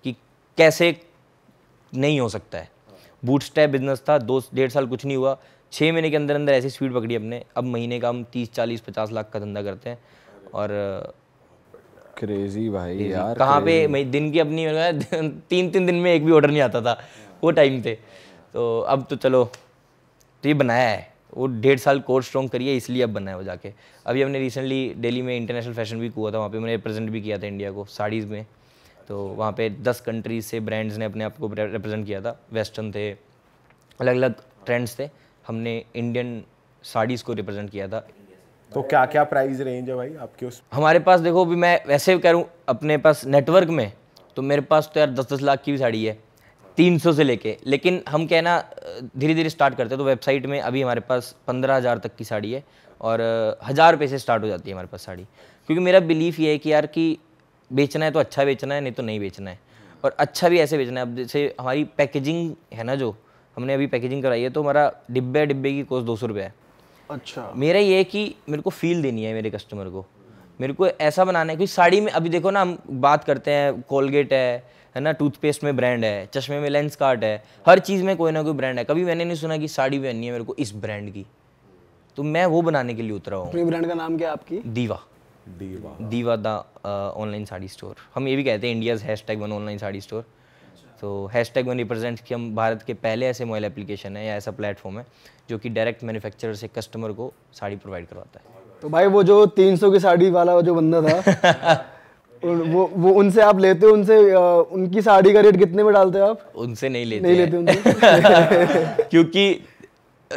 C: कि कैसे नहीं हो सकता है बूट स्टैप बिजनेस था दो डेढ़ साल कुछ नहीं हुआ छः महीने के अंदर अंदर ऐसी स्पीड पकड़ी अपने अब महीने का हम तीस चालीस पचास लाख का धंधा करते हैं और
B: क्रेजी भाई यार कहाँ पे
C: मैं दिन की अपनी मतलब, तीन तीन दिन में एक भी ऑर्डर नहीं आता था वो टाइम थे तो अब तो चलो तो ये बनाया है वो डेढ़ साल कोर्स स्ट्रॉन्ग करिए इसलिए अब बनाया वो जाके अभी हमने रिसेंटली दिल्ली में इंटरनेशनल फैशन वीक हुआ था वहाँ पे मैंने रिप्रेजेंट भी किया था इंडिया को साड़ीज़ में तो वहाँ पे दस कंट्रीज से ब्रांड्स ने अपने आप को रिप्रेजेंट किया था वेस्टर्न थे अलग अलग ट्रेंड्स थे हमने इंडियन साड़ीज़ को रिप्रेजेंट किया था
B: तो क्या क्या प्राइस रेंज है भाई आपके उस
C: हमारे पास देखो अभी मैं वैसे कह रहा हूँ अपने पास नेटवर्क में तो मेरे पास तो यार दस दस लाख की भी साड़ी है तीन सौ से लेके लेकिन हम कहना धीरे धीरे स्टार्ट करते हैं तो वेबसाइट में अभी हमारे पास पंद्रह हज़ार तक की साड़ी है और हज़ार रुपये से स्टार्ट हो जाती है हमारे पास साड़ी क्योंकि मेरा बिलीफ ये है कि यार कि बेचना है तो अच्छा बेचना है नहीं तो नहीं बेचना है और अच्छा भी ऐसे बेचना है अब जैसे हमारी पैकेजिंग है ना जो हमने अभी पैकेजिंग कराई है तो हमारा डिब्बे डिब्बे की कोस्ट दो सौ रुपये है अच्छा मेरा ये है कि मेरे को फील देनी है मेरे कस्टमर को मेरे को ऐसा बनाना है क्योंकि साड़ी में अभी देखो ना हम बात करते हैं कोलगेट है है ना टूथपेस्ट में ब्रांड है चश्मे में लेंस कार्ट है हर चीज़ में कोई ना कोई ब्रांड है कभी मैंने नहीं सुना कि साड़ी पहननी है मेरे को इस ब्रांड की तो मैं वो बनाने के लिए उतरा हूँ ब्रांड तो का नाम क्या है आपकी दीवा दीवा दीवा द ऑनलाइन साड़ी स्टोर हम ये भी कहते हैं India's hashtag one online sari store अच्छा। तो हैश टैग वन रिप्रेजेंट कि हम भारत के पहले ऐसे मोबाइल एप्लीकेशन है या ऐसा प्लेटफॉर्म है जो कि डायरेक्ट मैन्युफैक्चरर से कस्टमर को साड़ी प्रोवाइड करवाता है
A: तो भाई वो जो 300 की साड़ी वाला जो बंदा था <laughs> वो वो उनसे आप लेते हो उनसे आ, उनकी साड़ी का रेट कितने में डालते हो आप
C: उनसे नहीं लेते नहीं
A: लेते
C: <laughs> <laughs> क्योंकि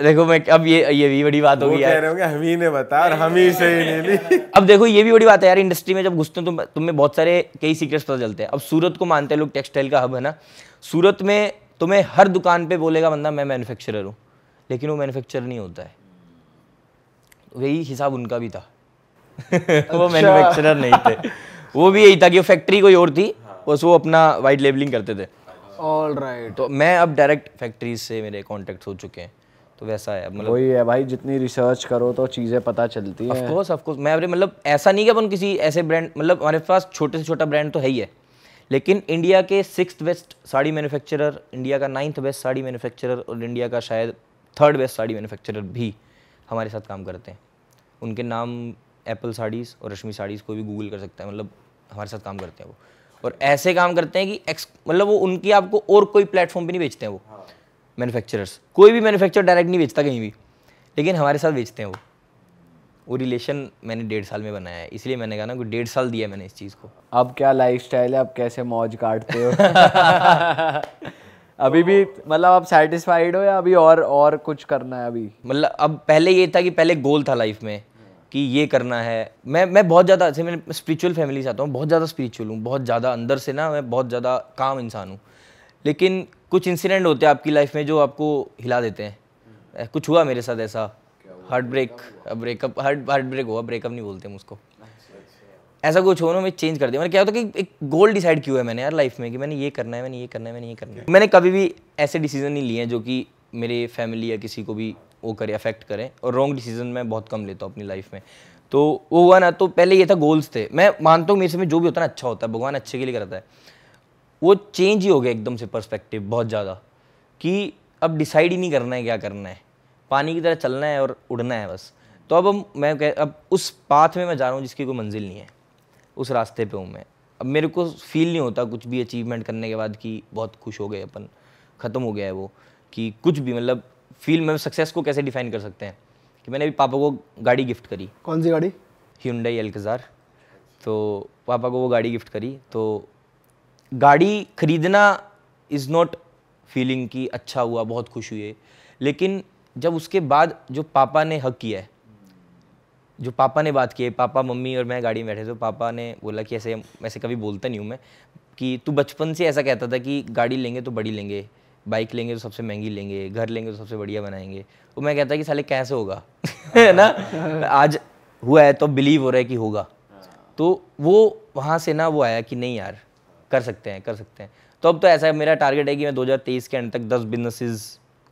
C: देखो मैं अब ये ये भी बड़ी बात होगी यार कह हम ही ने बता और हम ही से ही ले ली <laughs> अब देखो ये भी बड़ी बात है यार इंडस्ट्री में जब घुसते हो तो तुम्हें बहुत सारे कई सीक्रेट्स पता चलते हैं अब सूरत को मानते हैं लोग टेक्सटाइल का हब है ना सूरत में तुम्हें हर दुकान पे बोलेगा बंदा मैं मैनुफेक्चर हूँ लेकिन वो मैनुफेक्चर नहीं होता है वही तो हिसाब उनका भी था <laughs> वो मैन्युफैक्चरर अच्छा। नहीं थे वो भी यही था कि फैक्ट्री कोई और थी बस वो अपना वाइट लेबलिंग करते थे ऑल राइट तो मैं अब डायरेक्ट फैक्ट्रीज से मेरे कॉन्टेक्ट हो चुके हैं तो वैसा है मतलब वही
B: है भाई जितनी रिसर्च करो तो चीज़ें पता चलती हैं ऑफकोर्स
C: ऑफकोर्स मैं अभी मतलब ऐसा नहीं कि अपन किसी ऐसे ब्रांड मतलब हमारे पास छोटे से छोटा ब्रांड तो है ही है लेकिन इंडिया के six best sari manufacturer India का नाइन्थ बेस्ट साड़ी मैन्युफैक्चरर और इंडिया का शायद थर्ड बेस्ट साड़ी मैन्युफैक्चरर भी हमारे साथ काम करते हैं उनके नाम एप्पल साड़ीज़ और रश्मि साड़ीज़ को भी गूगल कर सकते हैं मतलब हमारे साथ काम करते हैं वो और ऐसे काम करते हैं कि एक्स मतलब वो उनकी आपको और कोई प्लेटफॉर्म पर नहीं बेचते हैं वो हाँ। मैन्युफैक्चरर्स कोई भी मैन्युफैक्चर डायरेक्ट नहीं बेचता कहीं भी लेकिन हमारे साथ बेचते हैं वो वो रिलेशन मैंने डेढ़ साल में बनाया है इसलिए मैंने कहा ना कोई डेढ़ साल दिया मैंने इस चीज़ को
B: अब क्या लाइफ स्टाइल है अब कैसे मौज काटते
C: हो <laughs> अभी भी तो मतलब आप सेटिस्फाइड हो या अभी और और कुछ करना है अभी मतलब अब पहले ये था कि पहले गोल था लाइफ में कि ये करना है मैं मैं बहुत ज़्यादा ऐसे मैं स्पिरिचुअल फैमिली से आता हूँ बहुत ज़्यादा स्पिरिचुअल हूँ बहुत ज़्यादा अंदर से ना मैं बहुत ज़्यादा काम इंसान हूँ लेकिन कुछ इंसिडेंट होते हैं आपकी लाइफ में जो आपको हिला देते हैं कुछ हुआ मेरे साथ ऐसा heartbreak breakup heart heartbreak हुआ ब्रेकअप नहीं बोलते हम उसको अच्छा, अच्छा। ऐसा कुछ हो ना मैं चेंज कर दिया मैंने क्या होता कि एक गोल डिसाइड किया है मैंने यार लाइफ में कि मैंने ये करना है मैंने ये करना है मैंने ये करना है मैंने कभी भी ऐसे डिसीजन नहीं लिए हैं जो कि मेरे फैमिली या किसी को भी वो करे अफेक्ट करें और रॉन्ग डिसीजन मैं बहुत कम लेता हूँ अपनी लाइफ में तो वो हुआ ना तो पहले ये था गोल्स थे मैं मानता हूँ मेरे से में जो भी होता है ना अच्छा होता है भगवान अच्छे के लिए करता है वो चेंज ही हो गया एकदम से पर्सपेक्टिव बहुत ज़्यादा कि अब डिसाइड ही नहीं करना है क्या करना है पानी की तरह चलना है और उड़ना है बस तो अब हम मैं कह अब उस पाथ में मैं जा रहा हूँ जिसकी कोई मंजिल नहीं है उस रास्ते पे हूँ मैं अब मेरे को फील नहीं होता कुछ भी अचीवमेंट करने के बाद कि बहुत खुश हो गए अपन ख़त्म हो गया है वो कि कुछ भी मतलब फील में सक्सेस को कैसे डिफाइन कर सकते हैं कि मैंने अभी पापा को गाड़ी गिफ्ट करी कौन सी गाड़ी ह्यूंडई एल्कज़ार तो पापा को वो गाड़ी गिफ्ट करी तो गाड़ी खरीदना इज़ नॉट फीलिंग कि अच्छा हुआ बहुत खुश हुए लेकिन जब उसके बाद जो पापा ने हक किया है जो पापा ने बात की है पापा मम्मी और मैं गाड़ी में बैठे थे तो पापा ने बोला कि ऐसे ऐसे कभी बोलता नहीं हूँ मैं कि तू बचपन से ऐसा कहता था कि गाड़ी लेंगे तो बड़ी लेंगे बाइक लेंगे तो सबसे महंगी लेंगे घर लेंगे तो सबसे बढ़िया बनाएंगे तो मैं कहता कि साले कैसे होगा <laughs> है ना आज हुआ है तो बिलीव हो रहा है कि होगा तो वो वहाँ से ना वो आया कि नहीं यार कर सकते हैं कर सकते हैं तो अब तो ऐसा है मेरा टारगेट है कि मैं 2023 के एंड तक 10 बिजनेसेस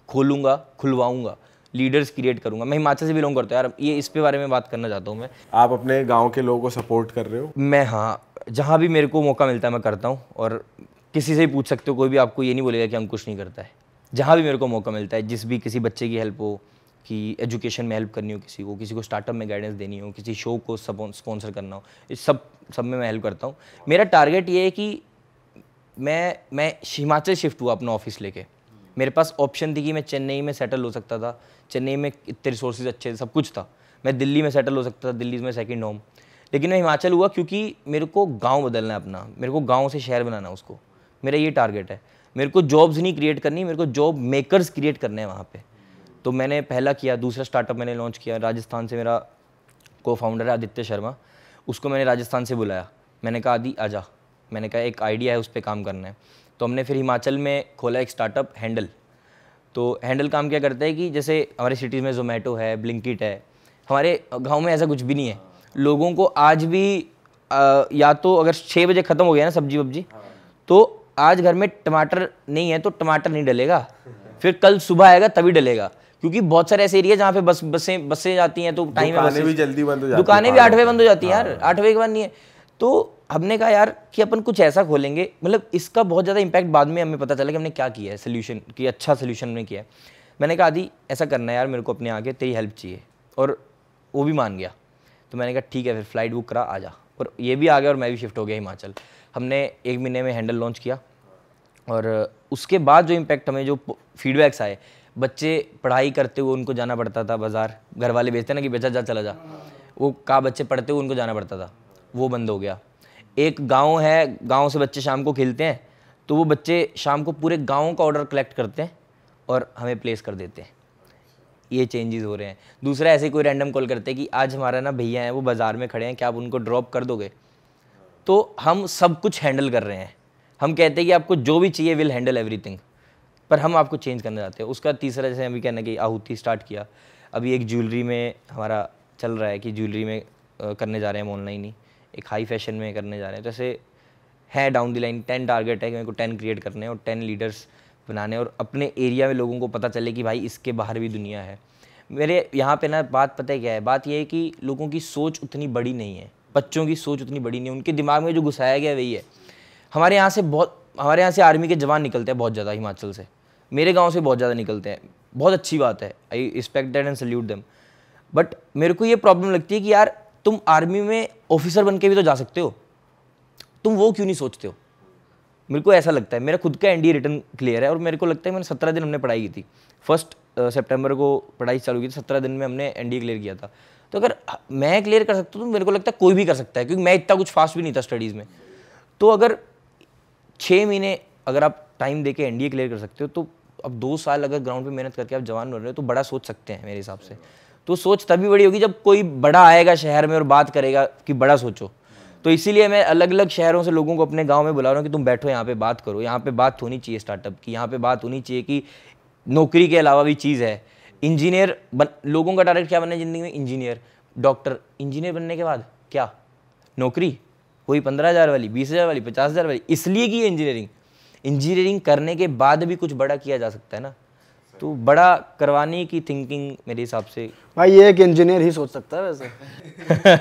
C: खोलूँगा खुलवाऊंगा लीडर्स क्रिएट करूंगा मैं हिमाचल से बिलोंग करता हूँ यार ये इस पे बारे में बात करना चाहता हूँ मैं आप अपने गाँव के लोगों को सपोर्ट कर रहे हो मैं हाँ जहाँ भी मेरे को मौका मिलता है मैं करता हूँ और किसी से भी पूछ सकते हो कोई भी आपको ये नहीं बोलेगा कि हम कुछ नहीं करता है जहाँ भी मेरे को मौका मिलता है जिस भी किसी बच्चे की हेल्प हो कि एजुकेशन में हेल्प करनी हो किसी को किसी को स्टार्टअप में गाइडेंस देनी हो किसी शो को स्पॉन्सर करना हो इस सब सब में मैं हेल्प करता हूँ मेरा टारगेट ये है कि मैं मैं हिमाचल शिफ्ट हुआ अपना ऑफिस लेके मेरे पास ऑप्शन थी कि मैं चेन्नई में सेटल हो सकता था चेन्नई में इतने रिसोर्सेज अच्छे थे सब कुछ था मैं दिल्ली में सेटल हो सकता था दिल्ली में सेकेंड होम लेकिन मैं हिमाचल हुआ क्योंकि मेरे को गाँव बदलना है अपना मेरे को गाँव से शहर बनाना उसको मेरा ये टारगेट है मेरे को जॉब्स नहीं क्रिएट करनी मेरे को जॉब मेकर्स क्रिएट करने हैं वहाँ पर तो मैंने पहला किया दूसरा स्टार्टअप मैंने लॉन्च किया राजस्थान से मेरा को फाउंडर है आदित्य शर्मा उसको मैंने राजस्थान से बुलाया मैंने कहा आदि आजा मैंने कहा एक आइडिया है उस पर काम करना है तो हमने फिर हिमाचल में खोला एक स्टार्टअप हैंडल तो हैंडल काम क्या करता है कि जैसे हमारे सिटीज़ में जोमेटो है ब्लिंकिट है हमारे गाँव में ऐसा कुछ भी नहीं है लोगों को आज भी आ, या तो अगर छः बजे ख़त्म हो गया ना सब्जी वब्जी तो आज घर में टमाटर नहीं है तो टमाटर नहीं डलेगा फिर कल सुबह आएगा तभी डलेगा क्योंकि बहुत सारे ऐसे एरिया जहाँ पे बस बसें बसें जाती हैं तो टाइम दुकानें भी
B: जल्दी बंद हो जाती दुकानें भी आठ बजे बंद हो जाती हैं यार हाँ।
C: आठ बजे के बाद नहीं है तो हमने कहा यार कि अपन कुछ ऐसा खोलेंगे मतलब इसका बहुत ज़्यादा इम्पैक्ट बाद में हमें पता चला कि हमने क्या किया है सोल्यूशन कि अच्छा सोल्यूशन हमने किया है मैंने कहा आदि ऐसा करना है यार मेरे को अपने आगे तेरी हेल्प चाहिए और वो भी मान गया तो मैंने कहा ठीक है फिर फ्लाइट बुक करा आ जा और ये भी आ गया और मैं भी शिफ्ट हो गया हिमाचल हमने एक महीने में हैंडल लॉन्च किया और उसके बाद जो इम्पैक्ट हमें जो फीडबैक्स आए बच्चे पढ़ाई करते हुए उनको जाना पड़ता था बाज़ार घर वाले भेजते ना कि बेचा जा चला जा वो कहा बच्चे पढ़ते हुए उनको जाना पड़ता था वो बंद हो गया एक गांव है गांव से बच्चे शाम को खेलते हैं तो वो बच्चे शाम को पूरे गांव का ऑर्डर कलेक्ट करते हैं और हमें प्लेस कर देते हैं ये चेंजेस हो रहे हैं दूसरा ऐसे कोई रैंडम कॉल करते हैं कि आज हमारा ना भैया हैं वो बाज़ार में खड़े हैं क्या आप उनको ड्रॉप कर दोगे तो हम सब कुछ हैंडल कर रहे हैं हम कहते हैं कि आपको जो भी चाहिए विल हैंडल एवरीथिंग पर हम आपको चेंज करने जाते हैं उसका तीसरा जैसे अभी कहना कि आहुति स्टार्ट किया अभी एक ज्वेलरी में हमारा चल रहा है कि ज्वेलरी में करने जा रहे हैं हम तो ऑनलाइन ही एक हाई फैशन में करने जा रहे हैं जैसे है down the line ten target है कि मेरे को टेन क्रिएट करने हैं और टेन लीडर्स बनाने और अपने एरिया में लोगों को पता चले कि भाई इसके बाहर भी दुनिया है मेरे यहाँ पे ना बात पता है क्या है बात यह है कि लोगों की सोच उतनी बड़ी नहीं है बच्चों की सोच उतनी बड़ी नहीं है उनके दिमाग में जो घुसाया गया वही है हमारे यहाँ से बहुत हमारे यहाँ से आर्मी के जवान निकलते हैं बहुत ज़्यादा हिमाचल से मेरे गाँव से बहुत ज़्यादा निकलते हैं बहुत अच्छी बात है I respect that and salute them but मेरे को ये प्रॉब्लम लगती है कि यार तुम आर्मी में ऑफिसर बन के भी तो जा सकते हो तुम वो क्यों नहीं सोचते हो मेरे को ऐसा लगता है मेरा खुद का एनडीए रिटर्न क्लियर है और मेरे को लगता है मैंने सत्रह दिन हमने पढ़ाई की थी फर्स्ट सितंबर uh, को पढ़ाई चालू की थी सत्रह दिन में हमने एनडीए क्लियर किया था तो अगर मैं क्लियर कर सकता हूँ तो मेरे को लगता है कोई भी कर सकता है क्योंकि मैं इतना कुछ फास्ट भी नहीं था स्टडीज़ में तो अगर छः महीने अगर आप टाइम देके के एन क्लियर कर सकते हो तो अब दो साल अगर ग्राउंड पे मेहनत करके आप जवान बन रहे हो तो बड़ा सोच सकते हैं मेरे हिसाब से तो सोच तभी बड़ी होगी जब कोई बड़ा आएगा शहर में और बात करेगा कि बड़ा सोचो तो इसीलिए मैं अलग अलग शहरों से लोगों को अपने गांव में बुला रहा हूँ कि तुम बैठो यहाँ पे बात करो यहाँ पे बात होनी चाहिए स्टार्टअप की यहाँ पे बात होनी चाहिए कि नौकरी के अलावा भी चीज़ है इंजीनियर बन लोगों का टारगेट क्या बनना है ज़िंदगी में इंजीनियर डॉक्टर इंजीनियर बनने के बाद क्या नौकरी कोई पंद्रह हज़ार वाली बीस हज़ार वाली पचास हज़ार वाली इसलिए की इंजीनियरिंग इंजीनियरिंग करने के बाद भी कुछ बड़ा किया जा सकता है ना तो बड़ा करवाने की थिंकिंग मेरे हिसाब से
A: भाई ये एक इंजीनियर ही सोच सकता है वैसे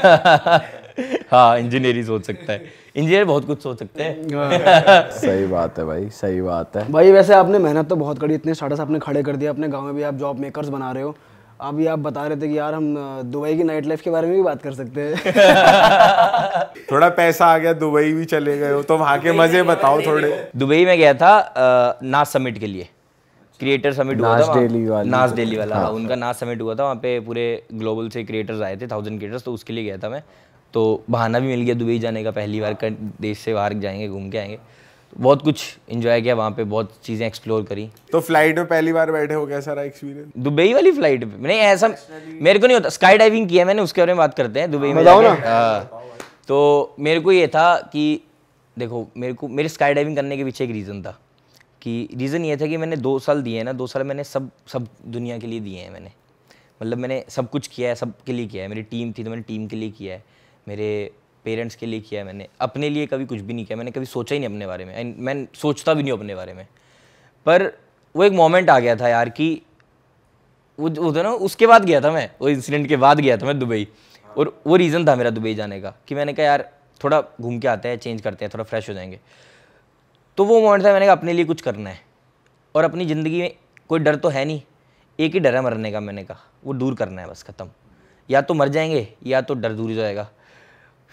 C: <laughs> हाँ इंजीनियर ही सोच सकता है इंजीनियर बहुत कुछ सोच सकते हैं हाँ। सही
B: बात है भाई सही बात है भाई
A: वैसे आपने मेहनत तो बहुत करी इतने स्टार्टअप्स आपने खड़े कर दिया अपने गांव में भी आप जॉब मेकर्स बना रहे हो अभी आप बता रहे थे कि यार हम दुबई की नाइट लाइफ के बारे में भी बात कर सकते हैं <laughs>
B: थोड़ा पैसा आ गया दुबई भी चले गए हो तो वहाँ के मजे बताओ थोड़े
C: दुबई में गया था नाच समिट के लिए क्रिएटर समिट हुआ था डेली वाला नाच डेली वाला हाँ, उनका नाच समिट हुआ था वहाँ पे पूरे ग्लोबल से क्रिएटर्स आए थे थाउजेंड क्रिएटर्स तो उसके लिए गया था मैं तो बहाना भी मिल गया दुबई जाने का पहली बार देश से बाहर जाएंगे घूम के आएंगे बहुत कुछ इंजॉय किया वहाँ पे बहुत चीज़ें एक्सप्लोर करी
B: तो फ्लाइट में पहली बार बैठे हो कैसा रहा एक्सपीरियंस
C: दुबई वाली फ्लाइट पे नहीं ऐसा मेरे को नहीं होता स्काई डाइविंग किया मैंने उसके बारे में बात करते हैं दुबई में हाँ। तो मेरे को ये था कि देखो मेरे को मेरे स्काई डाइविंग करने के पीछे एक रीज़न था कि रीज़न ये था कि मैंने दो साल दिए हैं ना दो साल मैंने सब सब दुनिया के लिए दिए हैं मैंने मतलब मैंने सब कुछ किया है सब के लिए किया है मेरी टीम थी तो मैंने टीम के लिए किया है मेरे पेरेंट्स के लिए किया है मैंने अपने लिए कभी कुछ भी नहीं किया मैंने कभी सोचा ही नहीं अपने बारे में एंड मैं सोचता भी नहीं अपने बारे में पर वो एक मोमेंट आ गया था यार कि वो उधर तो ना उसके बाद गया था मैं वो इंसिडेंट के बाद गया था मैं दुबई और वो रीज़न था मेरा दुबई जाने का कि मैंने कहा यार थोड़ा घूम के आते हैं चेंज करते हैं थोड़ा फ्रेश हो जाएंगे तो वो मोमेंट था मैंने कहा अपने लिए कुछ करना है और अपनी ज़िंदगी में कोई डर तो है नहीं एक ही डर है मरने का मैंने कहा वो दूर करना है बस ख़त्म या तो मर जाएंगे या तो डर दूर हो जाएगा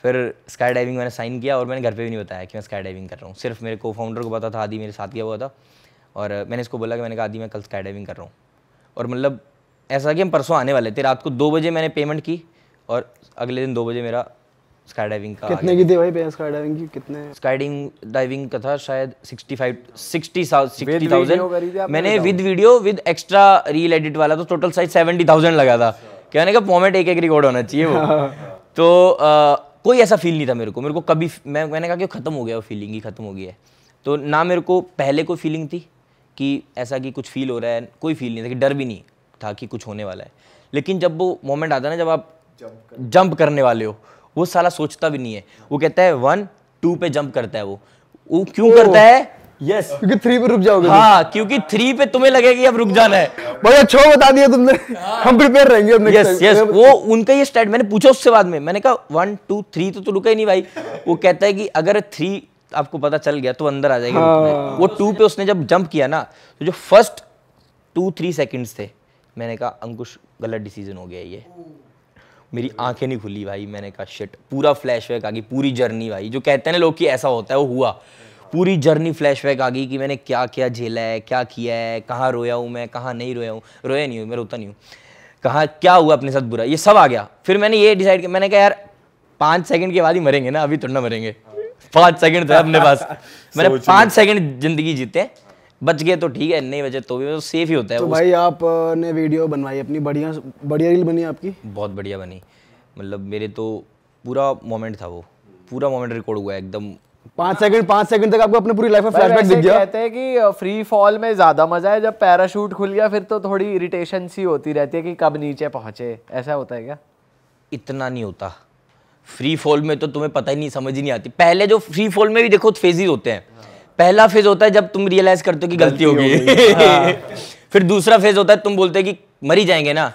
C: फिर स्काई डाइविंग मैंने साइन किया और मैंने घर पे भी नहीं बताया कि मैं स्काई डाइविंग कर रहा हूँ सिर्फ मेरे को फाउंडर को पता था आदि मेरे साथ गया हुआ था और मैंने इसको बोला कि मैंने कहा आदि मैं कल स्काई डाइविंग कर रहा हूँ और मतलब ऐसा कि हम परसों आने वाले थे रात को दो बजे मैंने पेमेंट की और अगले दिन दो बजे मेरा स्काई डाइविंग का कितने की थी भाई स्काई डाइविंग की कितने स्काई डाइविंग डाइविंग का था शायद 65 60 मैंने with video with extra reel edit वाला तो टोटल साइज 70,000 लगा था अच्छा। कहने का मोमेंट एक एक रिकॉर्ड होना चाहिए वो <laughs> तो कोई ऐसा फील नहीं था मेरे को मेरे को कभी मैं मैंने कहा कि ख़त्म हो गया वो फीलिंग ही ख़त्म हो गया है तो ना मेरे को पहले कोई फीलिंग थी कि ऐसा कि कुछ फील हो रहा है कोई फील नहीं था कि डर भी नहीं था कि कुछ होने वाला है लेकिन जब वो मोमेंट आता ना जब आप जंप, कर। जंप करने वाले हो वो साला सोचता भी नहीं है वो कहता है वन टू पे जंप करता है वो वो क्यों करता है यस क्योंकि थ्री पे रुक जाओगे हाँ क्योंकि थ्री पे तुम्हें लगेगी अब रुक जाना है भाई अच्छा बता दिया तुमने हाँ। हम प्रिपेयर रहेंगे अब यस यस वो उनका ये स्टैंड मैंने पूछा उससे बाद में मैंने कहा वन टू थ्री तो तू तो रुका ही नहीं भाई वो कहता है कि अगर थ्री आपको पता चल गया तो अंदर आ जाएगा हाँ। वो टू पे उसने जब जंप किया ना तो जो फर्स्ट टू थ्री सेकंड्स थे मैंने कहा अंकुश गलत डिसीजन हो गया ये मेरी आंखें नहीं खुली भाई मैंने कहा शिट पूरा फ्लैश बैक आ गई पूरी जर्नी भाई जो कहते हैं ना लोग कि ऐसा होता है वो हुआ पूरी जर्नी फ्लैशबैक आ गई कि मैंने क्या क्या झेला है क्या किया है कहाँ रोया हूँ मैं कहाँ नहीं रोया हूँ रोया नहीं हूँ मैं रोता नहीं हूँ कहाँ क्या हुआ अपने साथ बुरा ये सब आ गया फिर मैंने ये डिसाइड किया मैंने कहा यार पाँच सेकंड के बाद ही मरेंगे ना अभी थोड़ा ना मरेंगे पाँच सेकंड था अपने पास <laughs> मैंने पाँच सेकंड जिंदगी जीते बच गए तो ठीक है नहीं बचे तो भी तो सेफ ही होता है तो भाई
A: आपने वीडियो बनवाई अपनी बढ़िया बढ़िया रील
C: बनी आपकी बहुत बढ़िया बनी मतलब मेरे तो पूरा मोमेंट था वो पूरा मोमेंट रिकॉर्ड हुआ है एकदम
B: पांच सेकंड पांच
C: सेकंड तक आपको अपने पूरी लाइफ में फ्लैशबैक दिख गया कहते
B: हैं कि फ्री फॉल में ज्यादा मजा है जब पैराशूट खुल गया फिर तो थोड़ी इरिटेशन सी होती रहती है कि कब नीचे पहुंचे ऐसा होता है क्या
C: इतना नहीं होता फ्री फॉल में तो तुम्हें पता ही नहीं समझ ही नहीं आती पहले जो फ्री फॉल में भी देखो फेजेज होते हैं पहला फेज होता है जब तुम रियलाइज करते हो कि गलती हो गई हाँ।
A: <laughs>
C: फिर दूसरा फेज होता है तुम बोलते हो कि मरी जाएंगे ना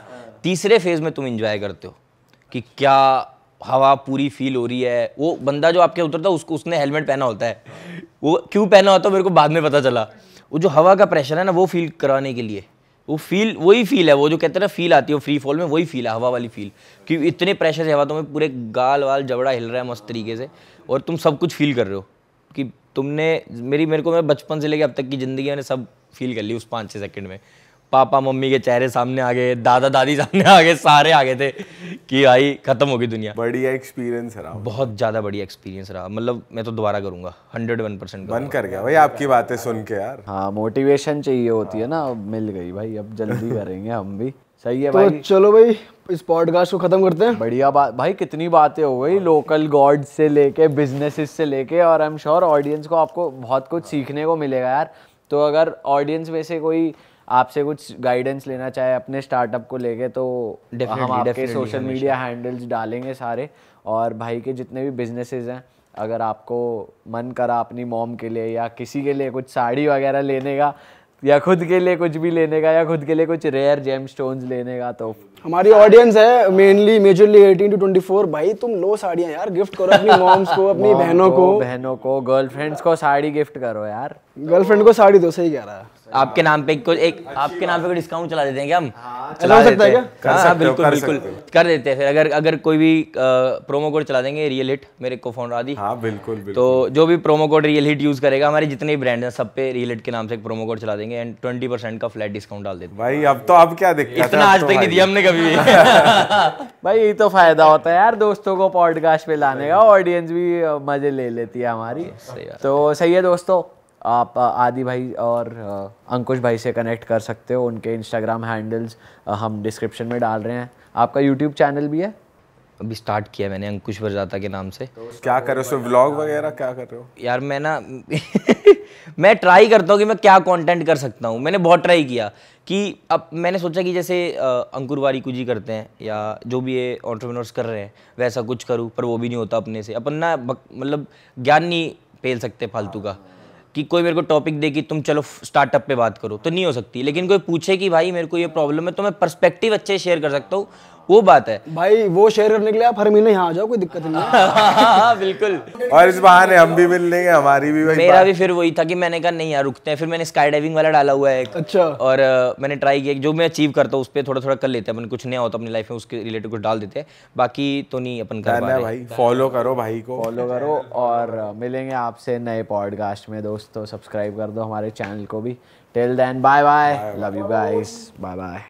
C: तीसरे फेज में तुम इंजॉय करते हो कि क्या हवा पूरी फील हो रही है वो बंदा जो आपके उतरता है उसको उसने हेलमेट पहना होता है वो क्यों पहना होता है मेरे को बाद में पता चला वो जो हवा का प्रेशर है ना वो फील कराने के लिए वो फील वही फील है वो जो कहते हैं ना फील आती है फ्री फॉल में वही फील है हवा वाली फील कि इतने प्रेशर से हवा तुम्हें पूरे गाल वाल जबड़ा हिल रहा है मस्त तरीके से और तुम सब कुछ फील कर रहे हो कि तुमने मेरी मेरे को मैं बचपन से लेके अब तक की ज़िंदगी मैंने सब फील कर ली उस पाँच छः सेकंड में पापा मम्मी के चेहरे सामने आ गए दादा दादी सामने आ गए सारे आ गए थे कि भाई खत्म होगी दुनिया बढ़िया एक्सपीरियंस रहा बहुत ज़्यादा बढ़िया एक्सपीरियंस रहा मतलब मैं तो दोबारा करूंगा हंड्रेड वन परसेंट बंद कर गया भाई आपकी
B: बातें सुन के यार हाँ मोटिवेशन चाहिए होती है ना अब मिल गई भाई अब जल्दी <laughs> करेंगे हम भी सही है तो भाई चलो भाई इस पॉडकास्ट को खत्म करते हैं बढ़िया बात भाई कितनी बातें हो गई लोकल गॉड से लेके बिजनेसेस से लेके और आई एम श्योर ऑडियंस को आपको बहुत कुछ सीखने को मिलेगा यार तो अगर ऑडियंस में से कोई आपसे कुछ गाइडेंस लेना चाहे अपने स्टार्टअप को लेके तो हम आपके सोशल मीडिया हैंडल्स डालेंगे सारे और भाई के जितने भी बिजनेसेस हैं अगर आपको मन करा अपनी मॉम के लिए या किसी के लिए कुछ साड़ी वगैरह लेने का या खुद के लिए कुछ भी लेने का या खुद के लिए कुछ रेयर जेम स्टोन लेने का तो
A: हमारी ऑडियंस है मेनली मेजरली 18 टू 24
B: भाई तुम लो साड़ियाँ यार गिफ्ट करो अपनी मॉम्स को अपनी <laughs> बहनों को बहनों को गर्लफ्रेंड्स को साड़ी गिफ्ट करो यार
A: गर्लफ्रेंड को साड़ी दो सही कह रहा है
C: आपके नाम पे कुछ एक आपके नाम पे डिस्काउंट चला देते हैं क्या हम हाँ, चला सकते हैं क्या हाँ, बिल्कुल बिल्कुल कर देते हैं फिर अगर अगर कोई भी प्रोमो कोड चला देंगे रियल हिट मेरे को फोन आदि हाँ बिल्कुल तो जो भी promo code real hit use करेगा हमारे जितने भी ब्रांड हैं सब पे रियल हिट के नाम से एक प्रोमो कोड चला देंगे एंड ट्वेंटी परसेंट का फ्लैट डिस्काउंट डाल देते भाई अब तो आप क्या देखते इतना आज तो तक नहीं दिया हमने कभी <laughs>
B: भाई ये तो फायदा होता है यार दोस्तों को पॉडकास्ट पे लाने का ऑडियंस भी मजे ले लेती है हमारी तो सही है दोस्तों आप आदि भाई और अंकुश भाई से कनेक्ट कर सकते हो उनके इंस्टाग्राम हैंडल्स
C: हम डिस्क्रिप्शन में डाल रहे हैं आपका यूट्यूब चैनल भी है अभी स्टार्ट किया मैंने अंकुश वरजाता के नाम से तो क्या कर रहे हो व्लॉग
B: वगैरह क्या कर रहे हो
C: यार मैं ना <laughs> मैं ट्राई करता हूँ कि मैं क्या कंटेंट कर सकता हूँ मैंने बहुत ट्राई किया कि अब मैंने सोचा कि जैसे अंकुर वारी कुछ ही करते हैं या जो भी ये ऑन्टरप्रेनर्स कर रहे हैं वैसा कुछ करूँ पर वो भी नहीं होता अपने से अपन ना मतलब ज्ञान नहीं पेल सकते फालतू का कि कोई मेरे को टॉपिक दे कि तुम चलो स्टार्टअप पे बात करो तो नहीं हो सकती लेकिन कोई पूछे कि भाई मेरे को ये प्रॉब्लम है तो मैं पर्सपेक्टिव अच्छे शेयर कर सकता हूँ वो बात है
A: भाई वो शेयर करने के लिए आप हर महीने यहाँ आ जाओ कोई दिक्कत नहीं <laughs>
B: हाँ,
C: बिल्कुल और इस बहाने हम भी मिल लेंगे हमारी भी भाई मेरा भी फिर वही था कि मैंने कहा नहीं यार रुकते हैं फिर मैंने स्काई डाइविंग वाला डाला हुआ है एक अच्छा और uh, मैंने ट्राई किया जो मैं अचीव करता हूँ उस पर थोड़ा थोड़ा कर लेते हैं अपन कुछ नया होता तो अपनी लाइफ में उसके रिलेटेड कुछ डाल देते हैं बाकी तो नहीं अपन कर भाई फॉलो करो भाई को फॉलो करो
B: और मिलेंगे आपसे नए पॉडकास्ट में दोस्तों सब्सक्राइब कर दो हमारे चैनल को भी till then bye bye love you guys bye bye